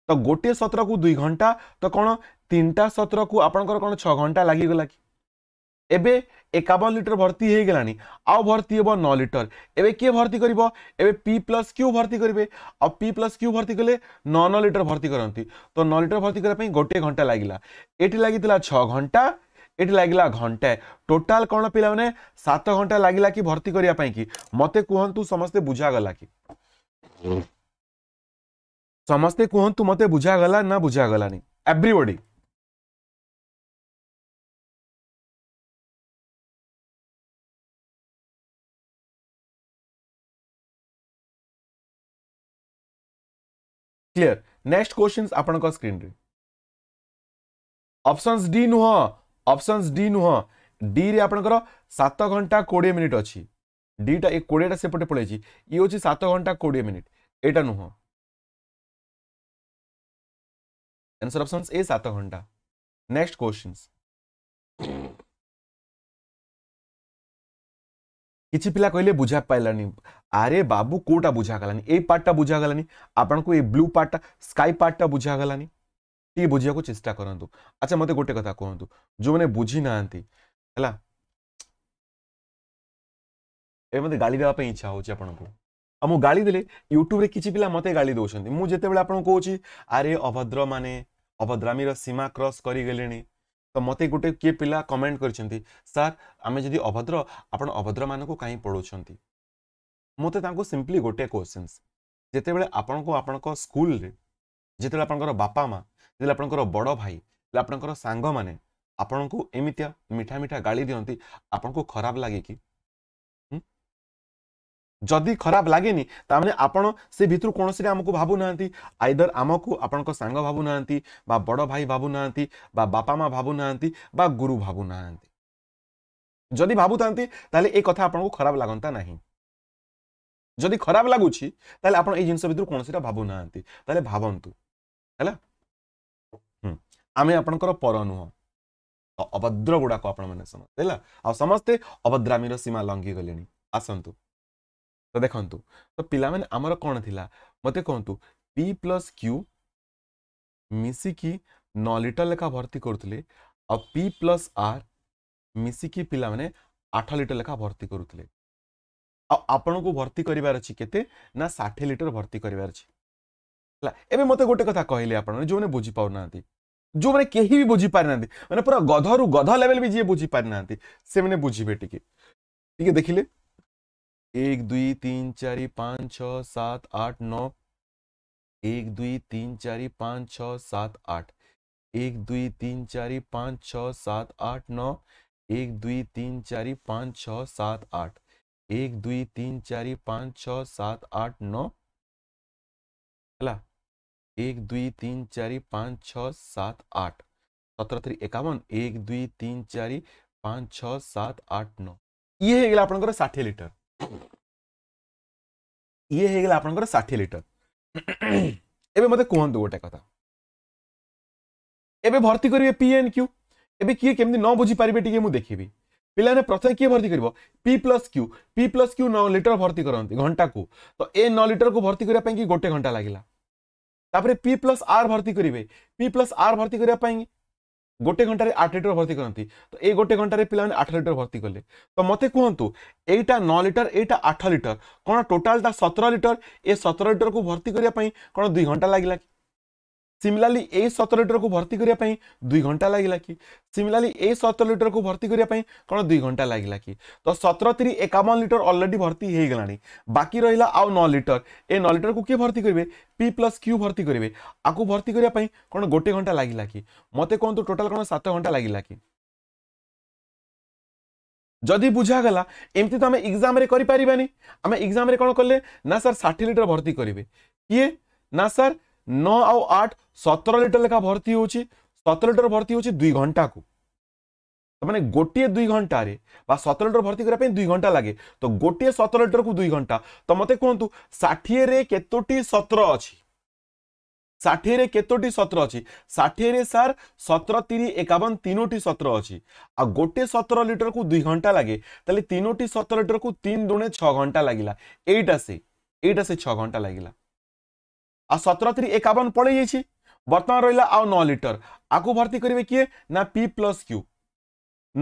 ତ ଗୋଟିଏ ସତ୍ରକୁ ଦୁଇ ଘଣ୍ଟା ତ କ'ଣ ତିନିଟା ସତ୍ରକୁ ଆପଣଙ୍କର କ'ଣ ଛଅ ଘଣ୍ଟା ଲାଗିଗଲା କି ଏବେ ଏକାବନ ଲିଟର ଭର୍ତ୍ତି ହେଇଗଲାଣି ଆଉ ଭର୍ତ୍ତି ହେବ ନଅ ଲିଟର ଏବେ କିଏ ଭର୍ତ୍ତି କରିବ ଏବେ ପି ପ୍ଲସ୍ କ୍ୟୁ ଭର୍ତ୍ତି କରିବେ ଆଉ ପି ପ୍ଲସ୍ କ୍ୟୁ ଭର୍ତ୍ତି କଲେ ନଅ ନଅ ଲିଟର ଭର୍ତ୍ତି କରନ୍ତି ତ ନଅ ଲିଟର ଭର୍ତ୍ତି କରିବା ପାଇଁ ଗୋଟିଏ ଘଣ୍ଟା ଲାଗିଲା ଏଠି ଲାଗିଥିଲା ଛଅ ଘଣ୍ଟା ଏଠି ଲାଗିଲା ଘଣ୍ଟାଏ ଟୋଟାଲ କ'ଣ ପିଲାମାନେ ସାତ ଘଣ୍ଟା ଲାଗିଲା କି ଭର୍ତ୍ତି କରିବା ପାଇଁ କି ମୋତେ କୁହନ୍ତୁ ସମସ୍ତେ ବୁଝାଗଲା କି ସମସ୍ତେ କୁହନ୍ତୁ ମୋତେ ବୁଝାଗଲା ନା ବୁଝାଗଲାନି ଏଭ୍ରିବଡି क्लियर नेक्स्ट क्वेश्चन आपण स्क्रीन रे ऑप्शंस डी नुह ऑप्शंस डी नुह डी रे आपणकर 7 घंटा 20 मिनिट अछि डीटा ए 20 टा सेपटे पळैछि ई होछि 7 घंटा 20 मिनिट एटा नुह आंसर ऑप्शन ए सात घंटा नेक्स्ट क्वेश्चन କିଛି ପିଲା କହିଲେ ବୁଝା ପାଇଲାନି ଆରେ ବାବୁ କୋଉଟା ବୁଝାଗଲାନି ଏଇ ପାର୍ଟଟା ବୁଝାଗଲାନି ଆପଣଙ୍କୁ ଏଇ ବ୍ଲୁ ପାର୍ଟଟା ସ୍କାଇ ପାର୍ଟଟା ବୁଝାଗଲାନି ଟିକେ ବୁଝିବାକୁ ଚେଷ୍ଟା କରନ୍ତୁ ଆଚ୍ଛା ମୋତେ ଗୋଟେ କଥା କୁହନ୍ତୁ ଯେଉଁମାନେ ବୁଝି ନାହାନ୍ତି ହେଲା ଏ ମୋତେ ଗାଳି ଦେବା ପାଇଁ ଇଚ୍ଛା ହେଉଛି ଆପଣଙ୍କୁ ଆଉ ମୁଁ ଗାଳି ଦେଲେ ୟୁଟ୍ୟୁବରେ କିଛି ପିଲା ମୋତେ ଗାଳି ଦେଉଛନ୍ତି ମୁଁ ଯେତେବେଳେ ଆପଣଙ୍କୁ କହୁଛି ଆରେ ଅଭଦ୍ର ମାନେ ଅଭଦ୍ରାମୀର ସୀମା କ୍ରସ୍ କରିଗଲେଣି ତ ମୋତେ ଗୋଟେ କିଏ ପିଲା କମେଣ୍ଟ କରିଛନ୍ତି ସାର୍ ଆମେ ଯଦି ଅଭଦ୍ର ଆପଣ ଅଭଦ୍ରମାନଙ୍କୁ କାହିଁ ପଢ଼ଉଛନ୍ତି ମୋତେ ତାଙ୍କୁ ସିମ୍ପଲି ଗୋଟେ କୋଶ୍ଚିନ୍ସ ଯେତେବେଳେ ଆପଣଙ୍କୁ ଆପଣଙ୍କ ସ୍କୁଲରେ ଯେତେବେଳେ ଆପଣଙ୍କର ବାପା ମା ଯେତେବେଳେ ଆପଣଙ୍କର ବଡ଼ ଭାଇ ଯେତେବେଳେ ଆପଣଙ୍କର ସାଙ୍ଗମାନେ ଆପଣଙ୍କୁ ଏମିତିଆ ମିଠା ମିଠା ଗାଳି ଦିଅନ୍ତି ଆପଣଙ୍କୁ ଖରାପ ଲାଗେ କି जि खराब लागेन त भित्र कि आम भाँति आइदर आमक आपणको साङ भाँति बड भाइ भाँतिमा भुना बा गुरु भाँति भुन एउटा खराब लागब लाग आ जिनिस भा भुँदै त भन्नु होला आमेन्ट पर नुह अभद्र गुडाक आउ समे अभद्रामी र सीमा लङ्घिगले नि आसन्त तो देखु तो पाने कौन थी मत कहतु पी प्लस क्यू मिसिकी न लिटर लेखा भर्ती करुले आ पी प्लस आर मिसिकी पी आठ लिटर लेखा भर्ती करुले आपण को भर्ती करार अच्छी के षाठी लिटर भर्ती करार अच्छे एवं मत गोटे कथा कहले आप जो बुझी पा ना जो मैंने के भी बुझी पारि मैंने पूरा गध रू गध लेवेल भी जी बुझी पारि से बुझे टी देखिले एक दुई तीन चार पाँच छ सात आठ नौ एक दुई तीन चार पाँच छ सात आठ एक दुई तीन चार पाँच छ सात आठ नौ एक दुई तीन चार पाँच छ सात आठ एक दुई तीन चार पाँच छ सात आठ नौ है एक दुई तीन चार पाँच छ सात आठ सतर थ्री एकावन एक दुई तीन चार पाँच छ सात आठ नौ ये आप ଆପଣଙ୍କର लिटर ये हो षाठी लिटर एवं मत कहतु गोटे कथा एवं भर्ती करेंगे पी एन क्यू एवं किए के न बुझीपारे मुझे देखी पिलाने प्रथम किए भर्ती कर P plus Q P plus Q न लिटर भर्ती करती घंटा को तो ए न लिटर को भर्ती करने गोटे घंटा लगे पी प्लस आर भर्ती करेंगे पी प्लस आर भर्ती करने ଗୋଟେ ଘଣ୍ଟାରେ ଆଠ ଲିଟର ଭର୍ତ୍ତି କରନ୍ତି ତ ଏଇ ଗୋଟେ ଘଣ୍ଟାରେ ପିଲାମାନେ ଆଠ ଲିଟର ଭର୍ତ୍ତି କଲେ ତ ମୋତେ କୁହନ୍ତୁ ଏଇଟା ନଅ ଲିଟର ଏଇଟା ଆଠ ଲିଟର କ'ଣ ଟୋଟାଲଟା ସତର ଲିଟର ଏ ସତର ଲିଟରକୁ ଭର୍ତ୍ତି କରିବା ପାଇଁ କ'ଣ ଦୁଇ ଘଣ୍ଟା ଲାଗିଲା କି সিমিলারলি এই সতেরো লিটরক ভর্তি করা দুই ঘন্টা লাগিলা কি সিমিলারলি এই সতেরো লিটরক ভর্তি করা কোণ দুই ঘন্টা লাগিলা কি তো সতেরো তিরি একাবন লিটর অলরেডি ভর্তি হয়ে গেল বাকি রহলা আউ ন লিটর এই ন লিটরক কিয়ে ভর্তি করবে পি প্লস কিউ ভর্তি করবে আকু ভর্তি করা কোণ গোটে ঘন্টা লাগিলা কি মতো কুহতু টোটাল কোণ সাত ঘন্টা লাগিলা কি যদি বুঝা বুঝাগলা এমতি তো আমি এক্সামে করে পারি আমি এক্সামে কোণ কলে না স্যার ষাঠি লিটর ভর্তি করবে কি না স্যার নଅ ଆଉ ଆଠ ସତର ଲିଟର ଲେଖା ଭର୍ତ୍ତି ହେଉଛି ସତର ଲିଟର ଭର୍ତ୍ତି ହେଉଛି ଦୁଇ ଘଣ୍ଟାକୁ ମାନେ ଗୋଟିଏ ଦୁଇ ଘଣ୍ଟାରେ ବା ସତର ଲିଟର ଭର୍ତ୍ତି କରିବା ପାଇଁ ଦୁଇ ଘଣ୍ଟା ଲାଗେ ତ ଗୋଟିଏ ସତର ଲିଟରକୁ ଦୁଇ ଘଣ୍ଟା ତ ମୋତେ କୁହନ୍ତୁ ଷାଠିଏରେ କେତୋଟି ସତର ଅଛି ଷାଠିଏରେ କେତୋଟି ସତର ଅଛି ଷାଠିଏରେ ସାର୍ ସତର ତିନି ଏକାବନ ତିନୋଟି ସତର ଅଛି ଆଉ ଗୋଟିଏ ସତର ଲିଟରକୁ ଦୁଇ ଘଣ୍ଟା ଲାଗେ ତାହେଲେ ତିନୋଟି ସତର ଲିଟରକୁ ତିନି ଦୁଣେ ଛଅ ଘଣ୍ଟା ଲାଗିଲା ଏଇଟା ସେ ଏଇଟା ସେ ଛଅ ଘଣ୍ଟା ଲାଗିଲା आ सतर तीन एकावन पलि बर्तमान रहा आउ नौ लिटर आपको भर्ती करेंगे किए ना पी प्लस क्यू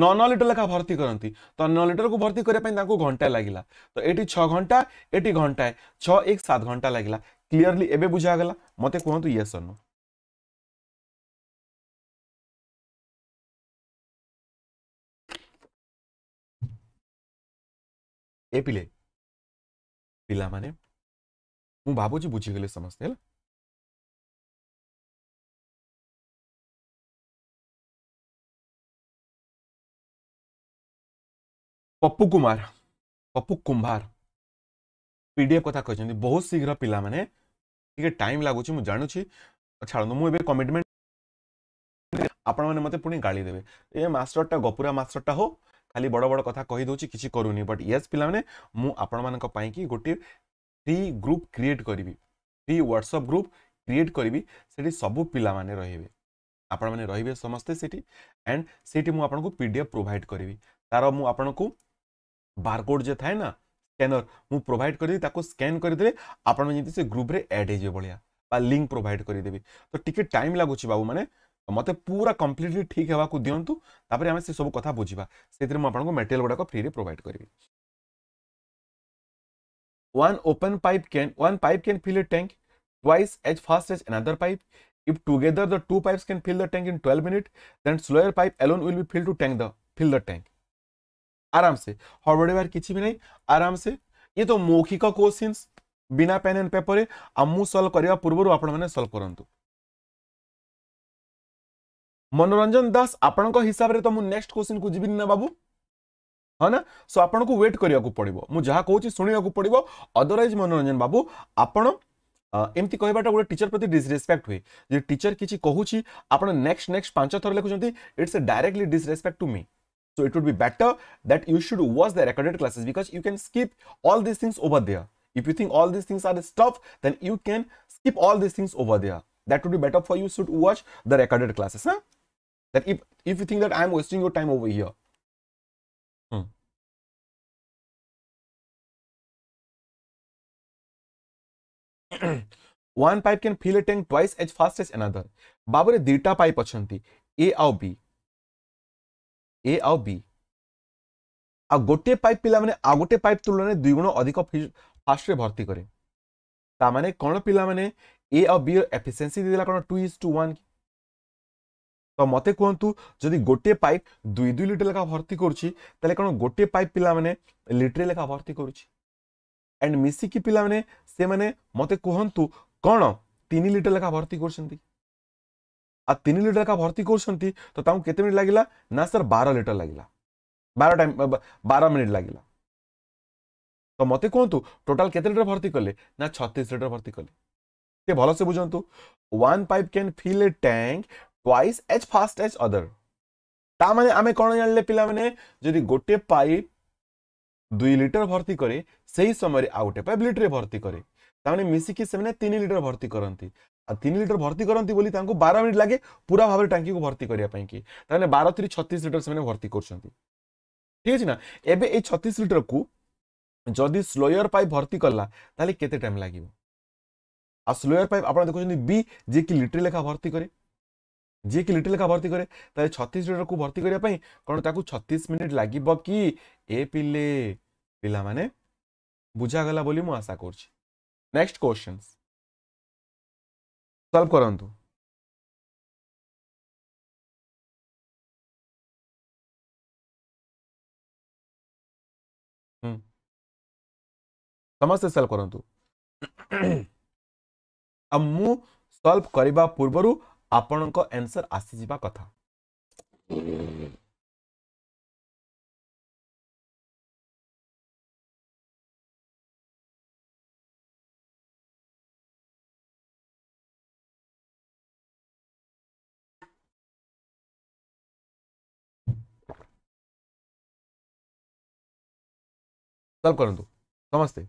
नौ नौ लिटर लेखा भर्ती करती तो नौ लिटर को भर्ती करने घंटा लगला तो ये छ घंटा ये घंटाए छ एक सात घंटा लगला क्लीयरली एवं बुझागला मत कहतु ये नो ए पिले पिला माने ମୁଁ ଭାବୁଛି ବୁଝିଗଲେ ସମସ୍ତେ ହେଲା ପପୁ କୁମାର ପପୁ କୁମ୍ଭାର ପିଡ଼ିଏଫ୍ କଥା କହିଛନ୍ତି ବହୁତ ଶୀଘ୍ର ପିଲାମାନେ ଟିକେ ଟାଇମ୍ ଲାଗୁଛି ମୁଁ ଜାଣୁଛି ଛାଡ଼ନ୍ତୁ ମୁଁ ଏବେ କମିଟମେଣ୍ଟ ଆପଣମାନେ ମୋତେ ପୁଣି ଗାଳି ଦେବେ ଏ ମାଷ୍ଟରଟା ଗପୁରା ମାଷ୍ଟରଟା ହଉ ଖାଲି ବଡ଼ ବଡ଼ କଥା କହିଦେଉଛି କିଛି କରୁନି ବଟ୍ ୟେସ୍ ପିଲାମାନେ ମୁଁ ଆପଣମାନଙ୍କ ପାଇଁକି ଗୋଟିଏ फ्री ग्रुप क्रिएट करी फ्री ह्वाट्सअप ग्रुप क्रिएट करी से सब पिला रे आपण मैंने रही है समस्ते सीटी एंड सीटी मुझे पी डी एफ प्रोभाइड करी तार मुझक बारकोड जे थाए ना स्कानर मुझे प्रोभाइड करदेवि स्कैन करदे आप ग्रुप ग्रुप्रे एड हो लिंक प्रोभाइड करदेवि तो टी टाइम लगुच बाबू मैंने मत पूरा कम्प्लीटली ठीक हाँ दिंतु तपे आम से सब कथ बुझा से मुझे मेटेरियल गुड़ाक फ्री में प्रोभाइड करी One open pipe can one pipe can fill a tank twice as fast as another pipe. If together the two pipes can fill the tank in 12 minutes, then slower pipe alone will be filled to tank the fill the tank. aram se आराम bar kichhi bhi nahi aram se ye to ये questions bina pen and paper and amu solve kariba करने apan mane solve karantu मनोरंजन दास आपण हिसाब से तो मुझे next question को जी ना बाबू हाँ ना सो so, आपको वेट करने को पड़ो मुझे कहूँ शुणा को पड़ो अदरवैज मनोरंजन बाबू आप एमती कह गए टीचर प्रति डिसरेस्पेक्ट हुए जो टीचर किसी कहूँ आप नेक्स्ट नेक्स्ट पांच थर लिखुं it's directly disrespect to me so it would be better that you should watch the recorded classes because you can skip all this things over there if you think all this things are stuff then you can skip all this things over there that would be better for you should watch the recorded classes हाँ that if if you think that I am wasting your time over here Hmm. One pipe can fill a tank twice as fast as another. ବାବରେ ଦୁଇଟା pipe ଅଛନ୍ତି ଏ ଆଉ ବି ଏ ଆଉ ବି ଆଉ ଗୋଟିଏ pipe ପିଲାମାନେ ଆଉ ଗୋଟିଏ ପାଇପ୍ ତୁଳନାରେ ଦୁଇ ଗୁଣ ଅଧିକ ଫାଷ୍ଟରେ ଭର୍ତ୍ତି କରେ ତାମାନେ କ'ଣ ପିଲାମାନେ ଏ ଆଉ ବିର ଏଫିସିଏନ୍ସି ଦେଇଦେଲା କ'ଣ ଟୁ ଇଜ୍ ଟୁ ୱାନ୍ ତ ମୋତେ କୁହନ୍ତୁ ଯଦି ଗୋଟିଏ ପାଇପ୍ ଦୁଇ ଦୁଇ ଲିଟର ଲେଖା ଭର୍ତ୍ତି କରୁଛି ତାହେଲେ କ'ଣ ଗୋଟିଏ ପାଇପ୍ ପିଲାମାନେ ଲିଟରେ ଲେଖା ଭର୍ତ୍ତି କରୁଛି ଆଣ୍ଡ ମିଶିକି ପିଲାମାନେ ସେମାନେ ମୋତେ କୁହନ୍ତୁ କ'ଣ ତିନି ଲିଟର ଲେଖା ଭର୍ତ୍ତି କରୁଛନ୍ତି ଆଉ ତିନି ଲିଟର ଲେଖା ଭର୍ତ୍ତି କରୁଛନ୍ତି ତ ତାଙ୍କୁ କେତେ ମିନିଟ୍ ଲାଗିଲା ନା ସାର୍ ବାର ଲିଟର ଲାଗିଲା ବାର ଟାଇମ୍ ବାର ମିନିଟ୍ ଲାଗିଲା ତ ମୋତେ କୁହନ୍ତୁ ଟୋଟାଲ୍ କେତେ ଲିଟର ଭର୍ତ୍ତି କଲେ ନା ଛତିଶ ଲିଟର ଭର୍ତ୍ତି କଲେ ଟିକେ ଭଲସେ ବୁଝନ୍ତୁ one pipe can fill a tank twice as fast as other তা মানে আমি কোন জানলে পিলামানে যদি গোটে পাইপ 2 লিটার ভর্তি করে সেই সময় আউটে পাইপ লিটারে ভর্তি করে তাহলে মিশিকি সেমানে 3 লিটার ভর্তি করন্তি আর 3 লিটার ভর্তি করন্তি বলি তাঙ্কু 12 মিনিট লাগে পুরা ভাবে ট্যাঙ্কিকে ভর্তি করিয়া পাই কি তাহলে 12 3 36 লিটার সেমানে ভর্তি করছন্তি ঠিক আছে না এবে এই 36 লিটার কু যদি স্লোয়ার পাইপ ভর্তি করলা তাহলে কেতে টাইম লাগিব আর স্লোয়ার পাইপ আপনারা দেখুছেন বি যে কি লিটার লেখা ভর্তি করে যিয়েকি লিটিল লেখা ভর্তি করে তাহলে ছত্রিশ লিটরকে ভর্তি করা কারণ তাকে ছত্রিশ মিনিট লাগিব কি এ পিলে পিলা মানে বুঝাগলা বলে মু আশা করছি নেক্সট কোশ্চেন সলভ করতু ସମସ୍ତେ ସଲ୍ଭ କରନ୍ତୁ ଆଉ ମୁଁ ସଲ୍ଭ କରିବା ପୂର୍ବରୁ ଆପଣଙ୍କ ଆନ୍ସର ଆସିଯିବା କଥା ସଲ୍ଭ କରନ୍ତୁ ସମସ୍ତେ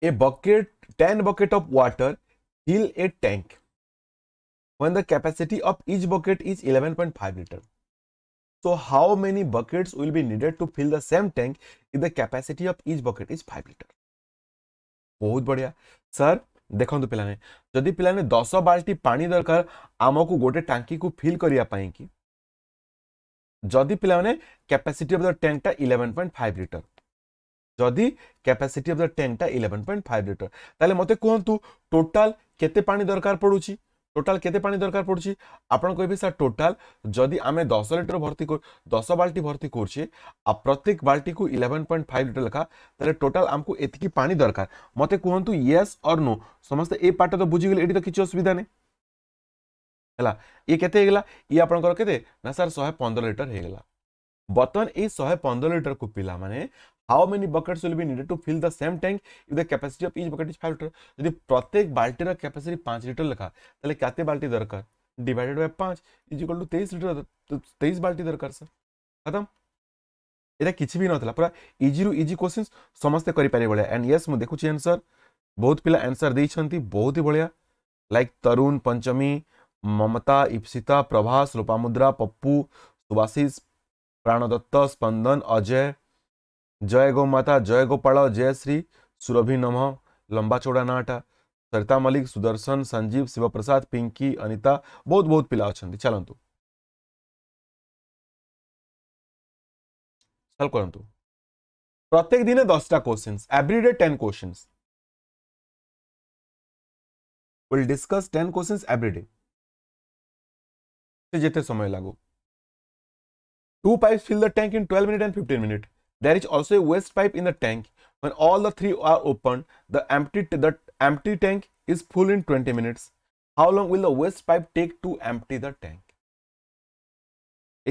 A bucket, 10 bucket of water fill a tank when the capacity of each bucket is 11.5 liter. So how many buckets will be needed to fill the same tank if the capacity of each bucket is 5 liter? बहुत बढ़िया sir ଦେଖନ୍ତୁ ପିଲାମାନେ ଯଦି ପିଲାମାନେ ଦଶ ବାଲ୍ଟି ପାଣି ଦରକାର ଆମକୁ ଗୋଟେ ଟାଙ୍କିକୁ ଫିଲ୍ କରିବା ପାଇଁ କି ଯଦି ପିଲାମାନେ କ୍ୟାପାସିଟି ଅଫ୍ ଦ ଟ୍ୟାଙ୍କଟା ଇଲେଭେନ୍ ପଏଣ୍ଟ 11.5 ଲିଟର जदि कैपासीटी अफ द टेन्टा इलेवेन पॉइंट फाइव लिटर तेल मत कहतु टोटाल के दरकार पड़ू टोटाल के दरकार पड़ी आपड़ कह सर टोटाल जदि आम दस लिटर भर्ती कर दस बाल्टी भर्ती कर प्रत्येक बाल्टी को इलेवेन पॉइंट फाइव लिटर लेखा तेल टोटाल आमको एतिक पा दरकार मत कहतु येस और नो समस्त तो तो ये पार्ट तो बुझीगले तो किसी असुविधा नहीं है ये आपर के सर शहे पंद्रह लिटर होगा बर्तमान ये शहे पंदर लिटर को पिला how many buckets will be needed to fill the same tank if the capacity of each bucket is 5 litre यदि प्रत्येक बाल्टी का कैपेसिटी 5 लीटर लिखा तले कते बाल्टी दरकार divided by 5 is equal to 23 litre तो 23 बाल्टी दरकार सर खत्म एटा किछ भी नथला पूरा इजी रु इजी क्वेश्चंस समस्त करि पारे बले एंड यस मु देखु छी आंसर बहुत पिला आंसर दे छंती बहुत ही बढ़िया लाइक तरुण पंचमी ममता इप्सिता प्रभास रूपामुद्रा पप्पू सुभाषिस प्राणदत्त स्पंदन अजय जय गो माता जय गोपाल जय श्री सुरभि नम लंबा चौड़ा नाटा सरिता मलिक सुदर्शन संजीव शिवप्रसाद पिंकी अनिता बहुत बहुत पिला अच्छा चलतु सल्व करतु प्रत्येक दिन दसटा question everyday ten question will discuss ten question everyday जिते समय लगू two pipe fill the tank in twelve minute and fifteen minute There is also a waste pipe in the tank. When all the three are opened, the empty, the empty tank is full in 20 minutes. How long will the waste pipe take to empty the tank?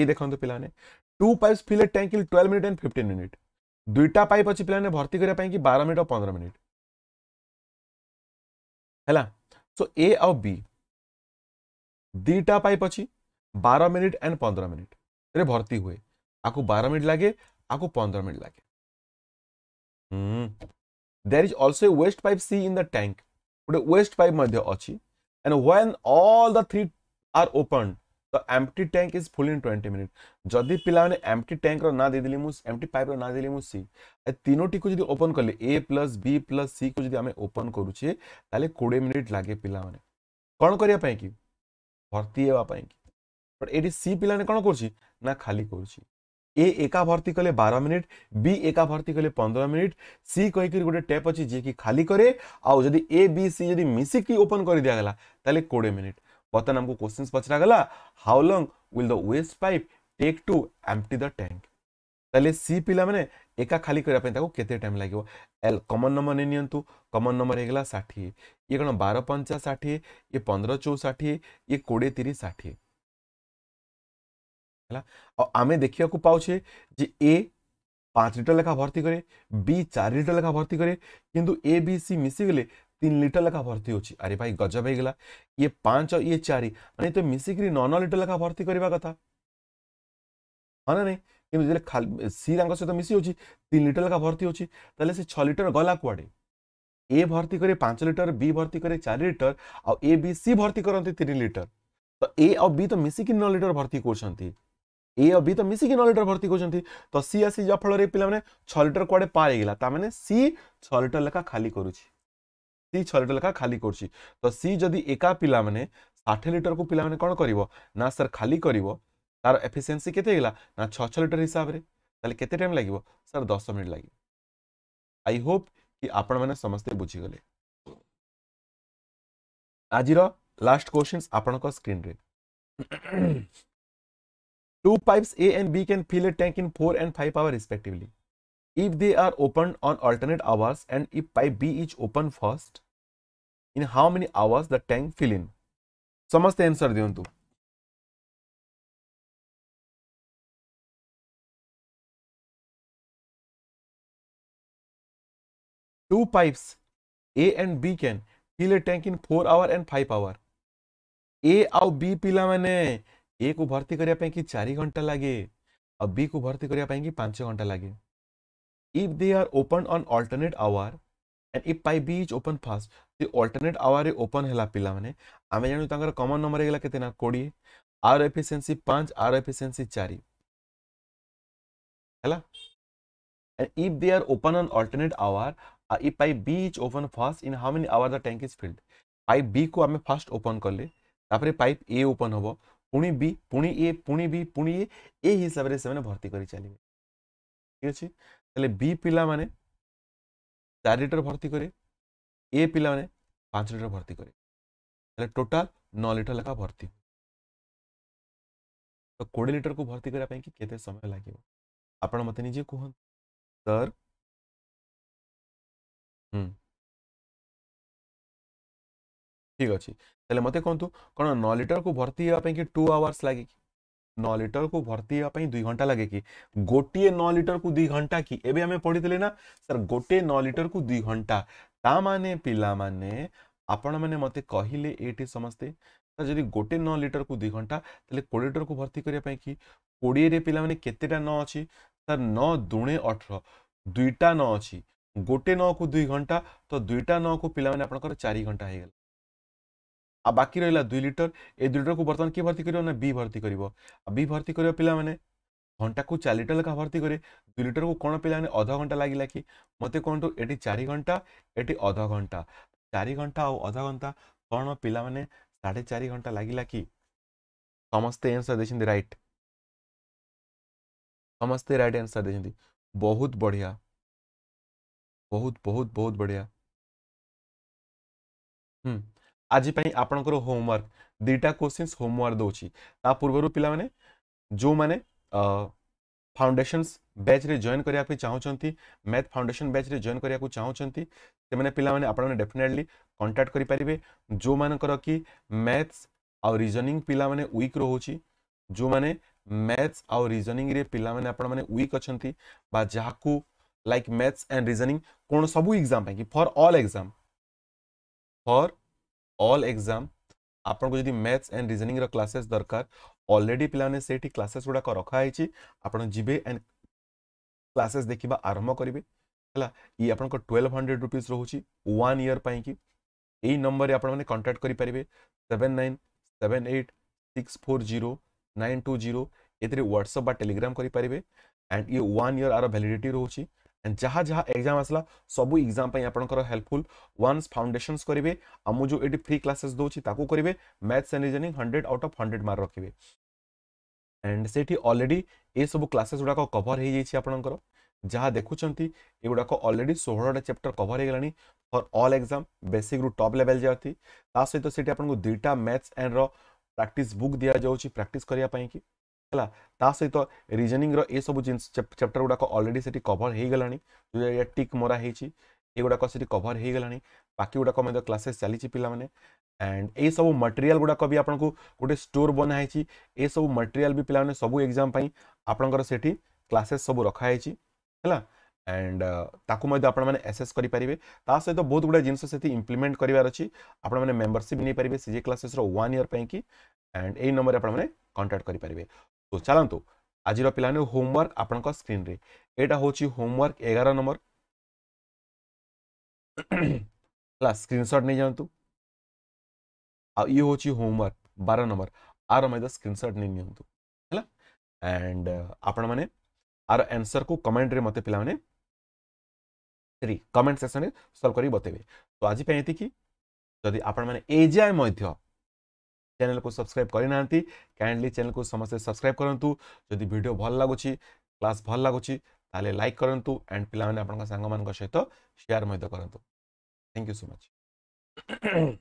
এই দেখନ୍ତୁ ପିଲାମାନେ two pipes fill a tank in twelve minute and fifteen minute ଦୁଇଟା pipe ଅଛି ପିଲାମାନେ ଭର୍ତ୍ତି କରିବା ପାଇଁ କି ବାର ମିନିଟ୍ ଆଉ ପନ୍ଦର ମିନିଟ୍ ହେଲା ସୋ ଏ ଆଉ ବି ଦୁଇଟା ପାଇପ୍ 12 ବାର ମିନିଟ୍ 15 ପନ୍ଦର ମିନିଟ୍ରେ ଭର୍ତ୍ତି ହୁଏ ଆକୁ 12 ମିନିଟ୍ ଲାଗେ આખું પંદર મિનિટ લાગે there is also a waste pipe C in the tank. But waste pipe madhya achi. And when all the three are opened, the empty tank is full in 20 minutes. जदि पिलाने empty tank रो ना दे दिली मुस empty pipe रो ना दे दिली मुस C. ए तीनों T को जदि open कर ले A plus B plus C को जदि हमें open करूचे ताले 20 मिनट लागे पिलाने. कौन करिया पाएगी? भर्ती है वापाएगी. बट एटी C पिलाने कौन करूची? ना खाली करूची. ए एका भर्ती कले बार मिनिट बी एका भर्ती कले पंद्रह मिनिट सी कहीकि गोटे टेप अच्छी जी की खाली करे आदि A B C ji मिसिक open कर दिगला तेल कोड़े मिनिट बर्तमान आमको क्वेश्चन पचरा गला how long will the waste pipe take to empty the tank ताले सी पिला मैंने एका खाली करने के टाइम लगे एल कमन नंबर नहीं नि कमन नंबर होगा षाठी ये कौन बार पंचा षाठी ये पंद्रह चौ षाठी ये कोड़े तीस षाठी आम देखा पाचे जे ए ଯେ लेखा भर्ती कै ଲେଖା चार लिटर लेखा भर्ती कै ଲେଖା ए बी सी ଏ तीन लिटर लेखा भर्ती हो अरे भाई गजब गला, ये पांच और ये चार मैंने तो मिसिकी नौ नौ लिटर लेखा भर्ती करवा कथा हाँ ना नहीं जो सी सहित तो मिसी होन लिटर लेखा भर्ती होता से छ लिटर गला कड़े ए भर्ती करे पांच लिटर बी भर्ती करे चार लिटर आ सी भर्ती करते तीन लिटर तो ए आ बी तो मिसिकी नौ लिटर भर्ती करती ए और बी तो मिसिकी नौ लिटर भर्ती कर तो सी आसी जहाँ फल पे छ लिटर कड़े पार होगा ताने सी छ लिटर लेखा खाली कर सी छ लिटर लेखा खाली कर तो सी जदि एका पिला मैंने ষাঠিয়ে লিটর কু পিলা মানে কোণ করব না স্যার খালি করব তার এফিসিয়েন্সি কেতে গেলা না ছ ছ লিটর হিসাবে তাহলে কেতে টাইম লাগিব স্যার দশ মিনিট লাগিব আই হোপ কি আপন মানে সমস্তে বুঝিগলে আজির লাস্ট কোশ্চিন্স আপনার স্ক্রিন্রে Two pipes A and B can fill a tank in 4 and 5 hours respectively. If they are opened on alternate hours and if pipe B is open first, in how many hours the tank fill in? समस्ते answer दिंतु two pipes A and B can fill a tank in 4 hour and 5 hour A और B पिला मैंने ए को भर्ती करने कि चार घंटा लगे और बी को भर्ती करने कि पांच घंटा लगे if they are open on alternate hour and if pipe B is open first तो अल्टरनेट आवर ओपन है पिला मैंने आम जानू कमन नंबर होगा के कोड़े आर एफिसीयसी पांच आर एफिसीयसी चार and if they are open open alternate hour if pipe B is open first in how in hour the tank is filled pipe B को आम फास्ट ओपन कले पाइप ए ओपन हम ପୁଣି ବି ପୁଣି ଏ ପୁଣି ବି ପୁଣି ଏ ଏ ହିସାବରେ ସେମାନେ ଭର୍ତ୍ତି କରି ଚାଲିବେ ଠିକ୍ ଅଛି ତାହେଲେ ବି ପିଲାମାନେ ଚାରି ଲିଟର ଭର୍ତ୍ତି କରିବେ ଏ ପିଲାମାନେ ପାଞ୍ଚ ଲିଟର ଭର୍ତ୍ତି କରିବେ ତାହେଲେ ଟୋଟାଲ୍ ନଅ ଲିଟର ଲେଖା ଭର୍ତ୍ତି ତ କୋଡ଼ିଏ ଲିଟରକୁ ଭର୍ତ୍ତି କରିବା ପାଇଁକି କେତେ ସମୟ ଲାଗିବ ଆପଣ ମୋତେ ନିଜେ କୁହନ୍ତୁ ସାର୍ ହୁଁ ଠିକ୍ ଅଛି तेल मत कहतु कौन नौ लिटर को भर्ती होगा कि टू आवर्स लगे कि नौ लिटर को भर्ती होगा दुई घंटा लगे कि गोटे नौ लिटर को दुई घंटा कि एवं आम पढ़ी ना सर गोटे नौ लिटर को दुई घंटा ताने पाने आपण मैंने मत कहले समस्ते जी गोटे नौ लिटर को दुई घंटा तेल कोड़े लिटर को भर्ती करने कि कोड़े पाने के न सर नौ दुणे अठर दुईटा न अच्छी गोटे नौ को दुई घंटा तो दुईटा न को पिला चार घंटा हो गल आ बाकी रहा दुई लिटर ए दुई लिटर को बर्तमान किए भर्ती कर बी भर्ती कर बी भर्ती कर पाने घंटा को चार लिटर लेखा भर्ती करे दुई लिटर को कौन पे अध घंटा लगे कि मत कहतु ये चार घंटा ये अध घंटा चार घंटा आउ घंटा कौन पे साढ़े चार घंटा लगे कि समस्ते आंसर देखते रईट समस्ते रईट आंसर देखते बहुत बढ़िया बहुत बहुत बहुत बढ़िया हम्म आज आपंकर होमवर्क दुटा क्वेश्चन होमवर्क दौर ता पूर्व पे जो मैंने फाउंडेसन बैच रे जॉइन करने चाहते मैथ फाउंडेसन बैच रे जॉइन करने चाहते पे आपफिनेटली कंटाक्ट करेंगे जो मानकर कि मैथ्स आउ रिजनिंग पे विक रोचे जो मैंने मैथ्स आउ रिजनिंग पे आपक अच्छा जहाँ को लाइक मैथ्स एंड रिजनिंग कौन सब एक्जाम कि for all exam for all exam आपको जब मैथ्स एंड रिजनिंग क्लासेस दरकार अलरेडी पे से क्लासेस गुड़ाक रखाई आपे एंड क्लासेस देखा आरंभ करेंगे है ये आपको ट्वेल्व हंड्रेड रुपीज रोच वन इयर पर यही नंबर आप कंटाक्ट करें seven nine seven eight six four zero nine two zero ये ह्वाट्सअप टेलीग्राम करेंगे एंड ये वन इयर आर भैलीडी रोचे एंड जहाँ जहाँ एग्जाम आसला सब एग्जाम आपंकर हेल्पफुल वन्स फाउंडेसन करेंगे आम जो ये फ्री क्लासेस दूसरी करेंगे maths and reasoning hundred out of hundred mark रखे एंड से अलरेडी ये सब क्लासेस गुड़ाक कभर होपर जहाँ देखुं युवाक अलरेडी षोहटा चैप्टर कभर होगा फर अल एग्जाम बेसिक रू टप लेवल जाती सहित से आपको दुईटा मैथ्स एंड र प्राक्ट बुक दि जाऊँगी प्राक्ट करने ହେଲା रिजनिंग ସହିତ जिन चैप्टर ଜିନିଷ अलरेडी से कभर हो गला ହେଇଗଲାଣି ଯେଉଁ ଜାଗା ଟିକ୍ से कभर हो गला बाकी ହେଇଗଲାଣି ବାକି ଗୁଡ଼ାକ ମଧ୍ୟ କ୍ଲାସେସ୍ एंड ये सब मटेरियल गुड़ाक भी आपको गोटे स्टोर बनाई ये सब मटेरियल भी पे सब एग्जाम आपंकर क्लासेस सब रखाई है एंड ताकू मैंने एसेस करेंगे ता सहित तो बहुत गुड़ा जिन इम्प्लीमेंट करार अच्छी आपने मेम्बरशिप नहीं पारे सीजे क्लासेस वन इयर पर एंड यही नंबर आपने कंटाक्ट करेंगे तो चलतु आज पे होमवर्क आपण स्क्रीन रे एटा हूँ होमवर्क एगार नंबर है स्क्रीनसट नहीं जातु आउ ये हूँ होमवर्क बार नंबर आर मैं स्क्रीनसट नहीं नि एंड आपण मैंने आर आंसर को कमेंट रे मते पिला मैंने कमेंट सेक्शन सल्व कर बतेबे तो आज ये जाए मध्य चैनल को सब्सक्राइब करना कैंडली चैनल को समस्ते सब्सक्राइब करूँ जदि भिड भल लगुच क्लास भल लगुच्छी लाइक करूँ एंड पे सांग सहित सेयार करूँ थैंक यू सो मच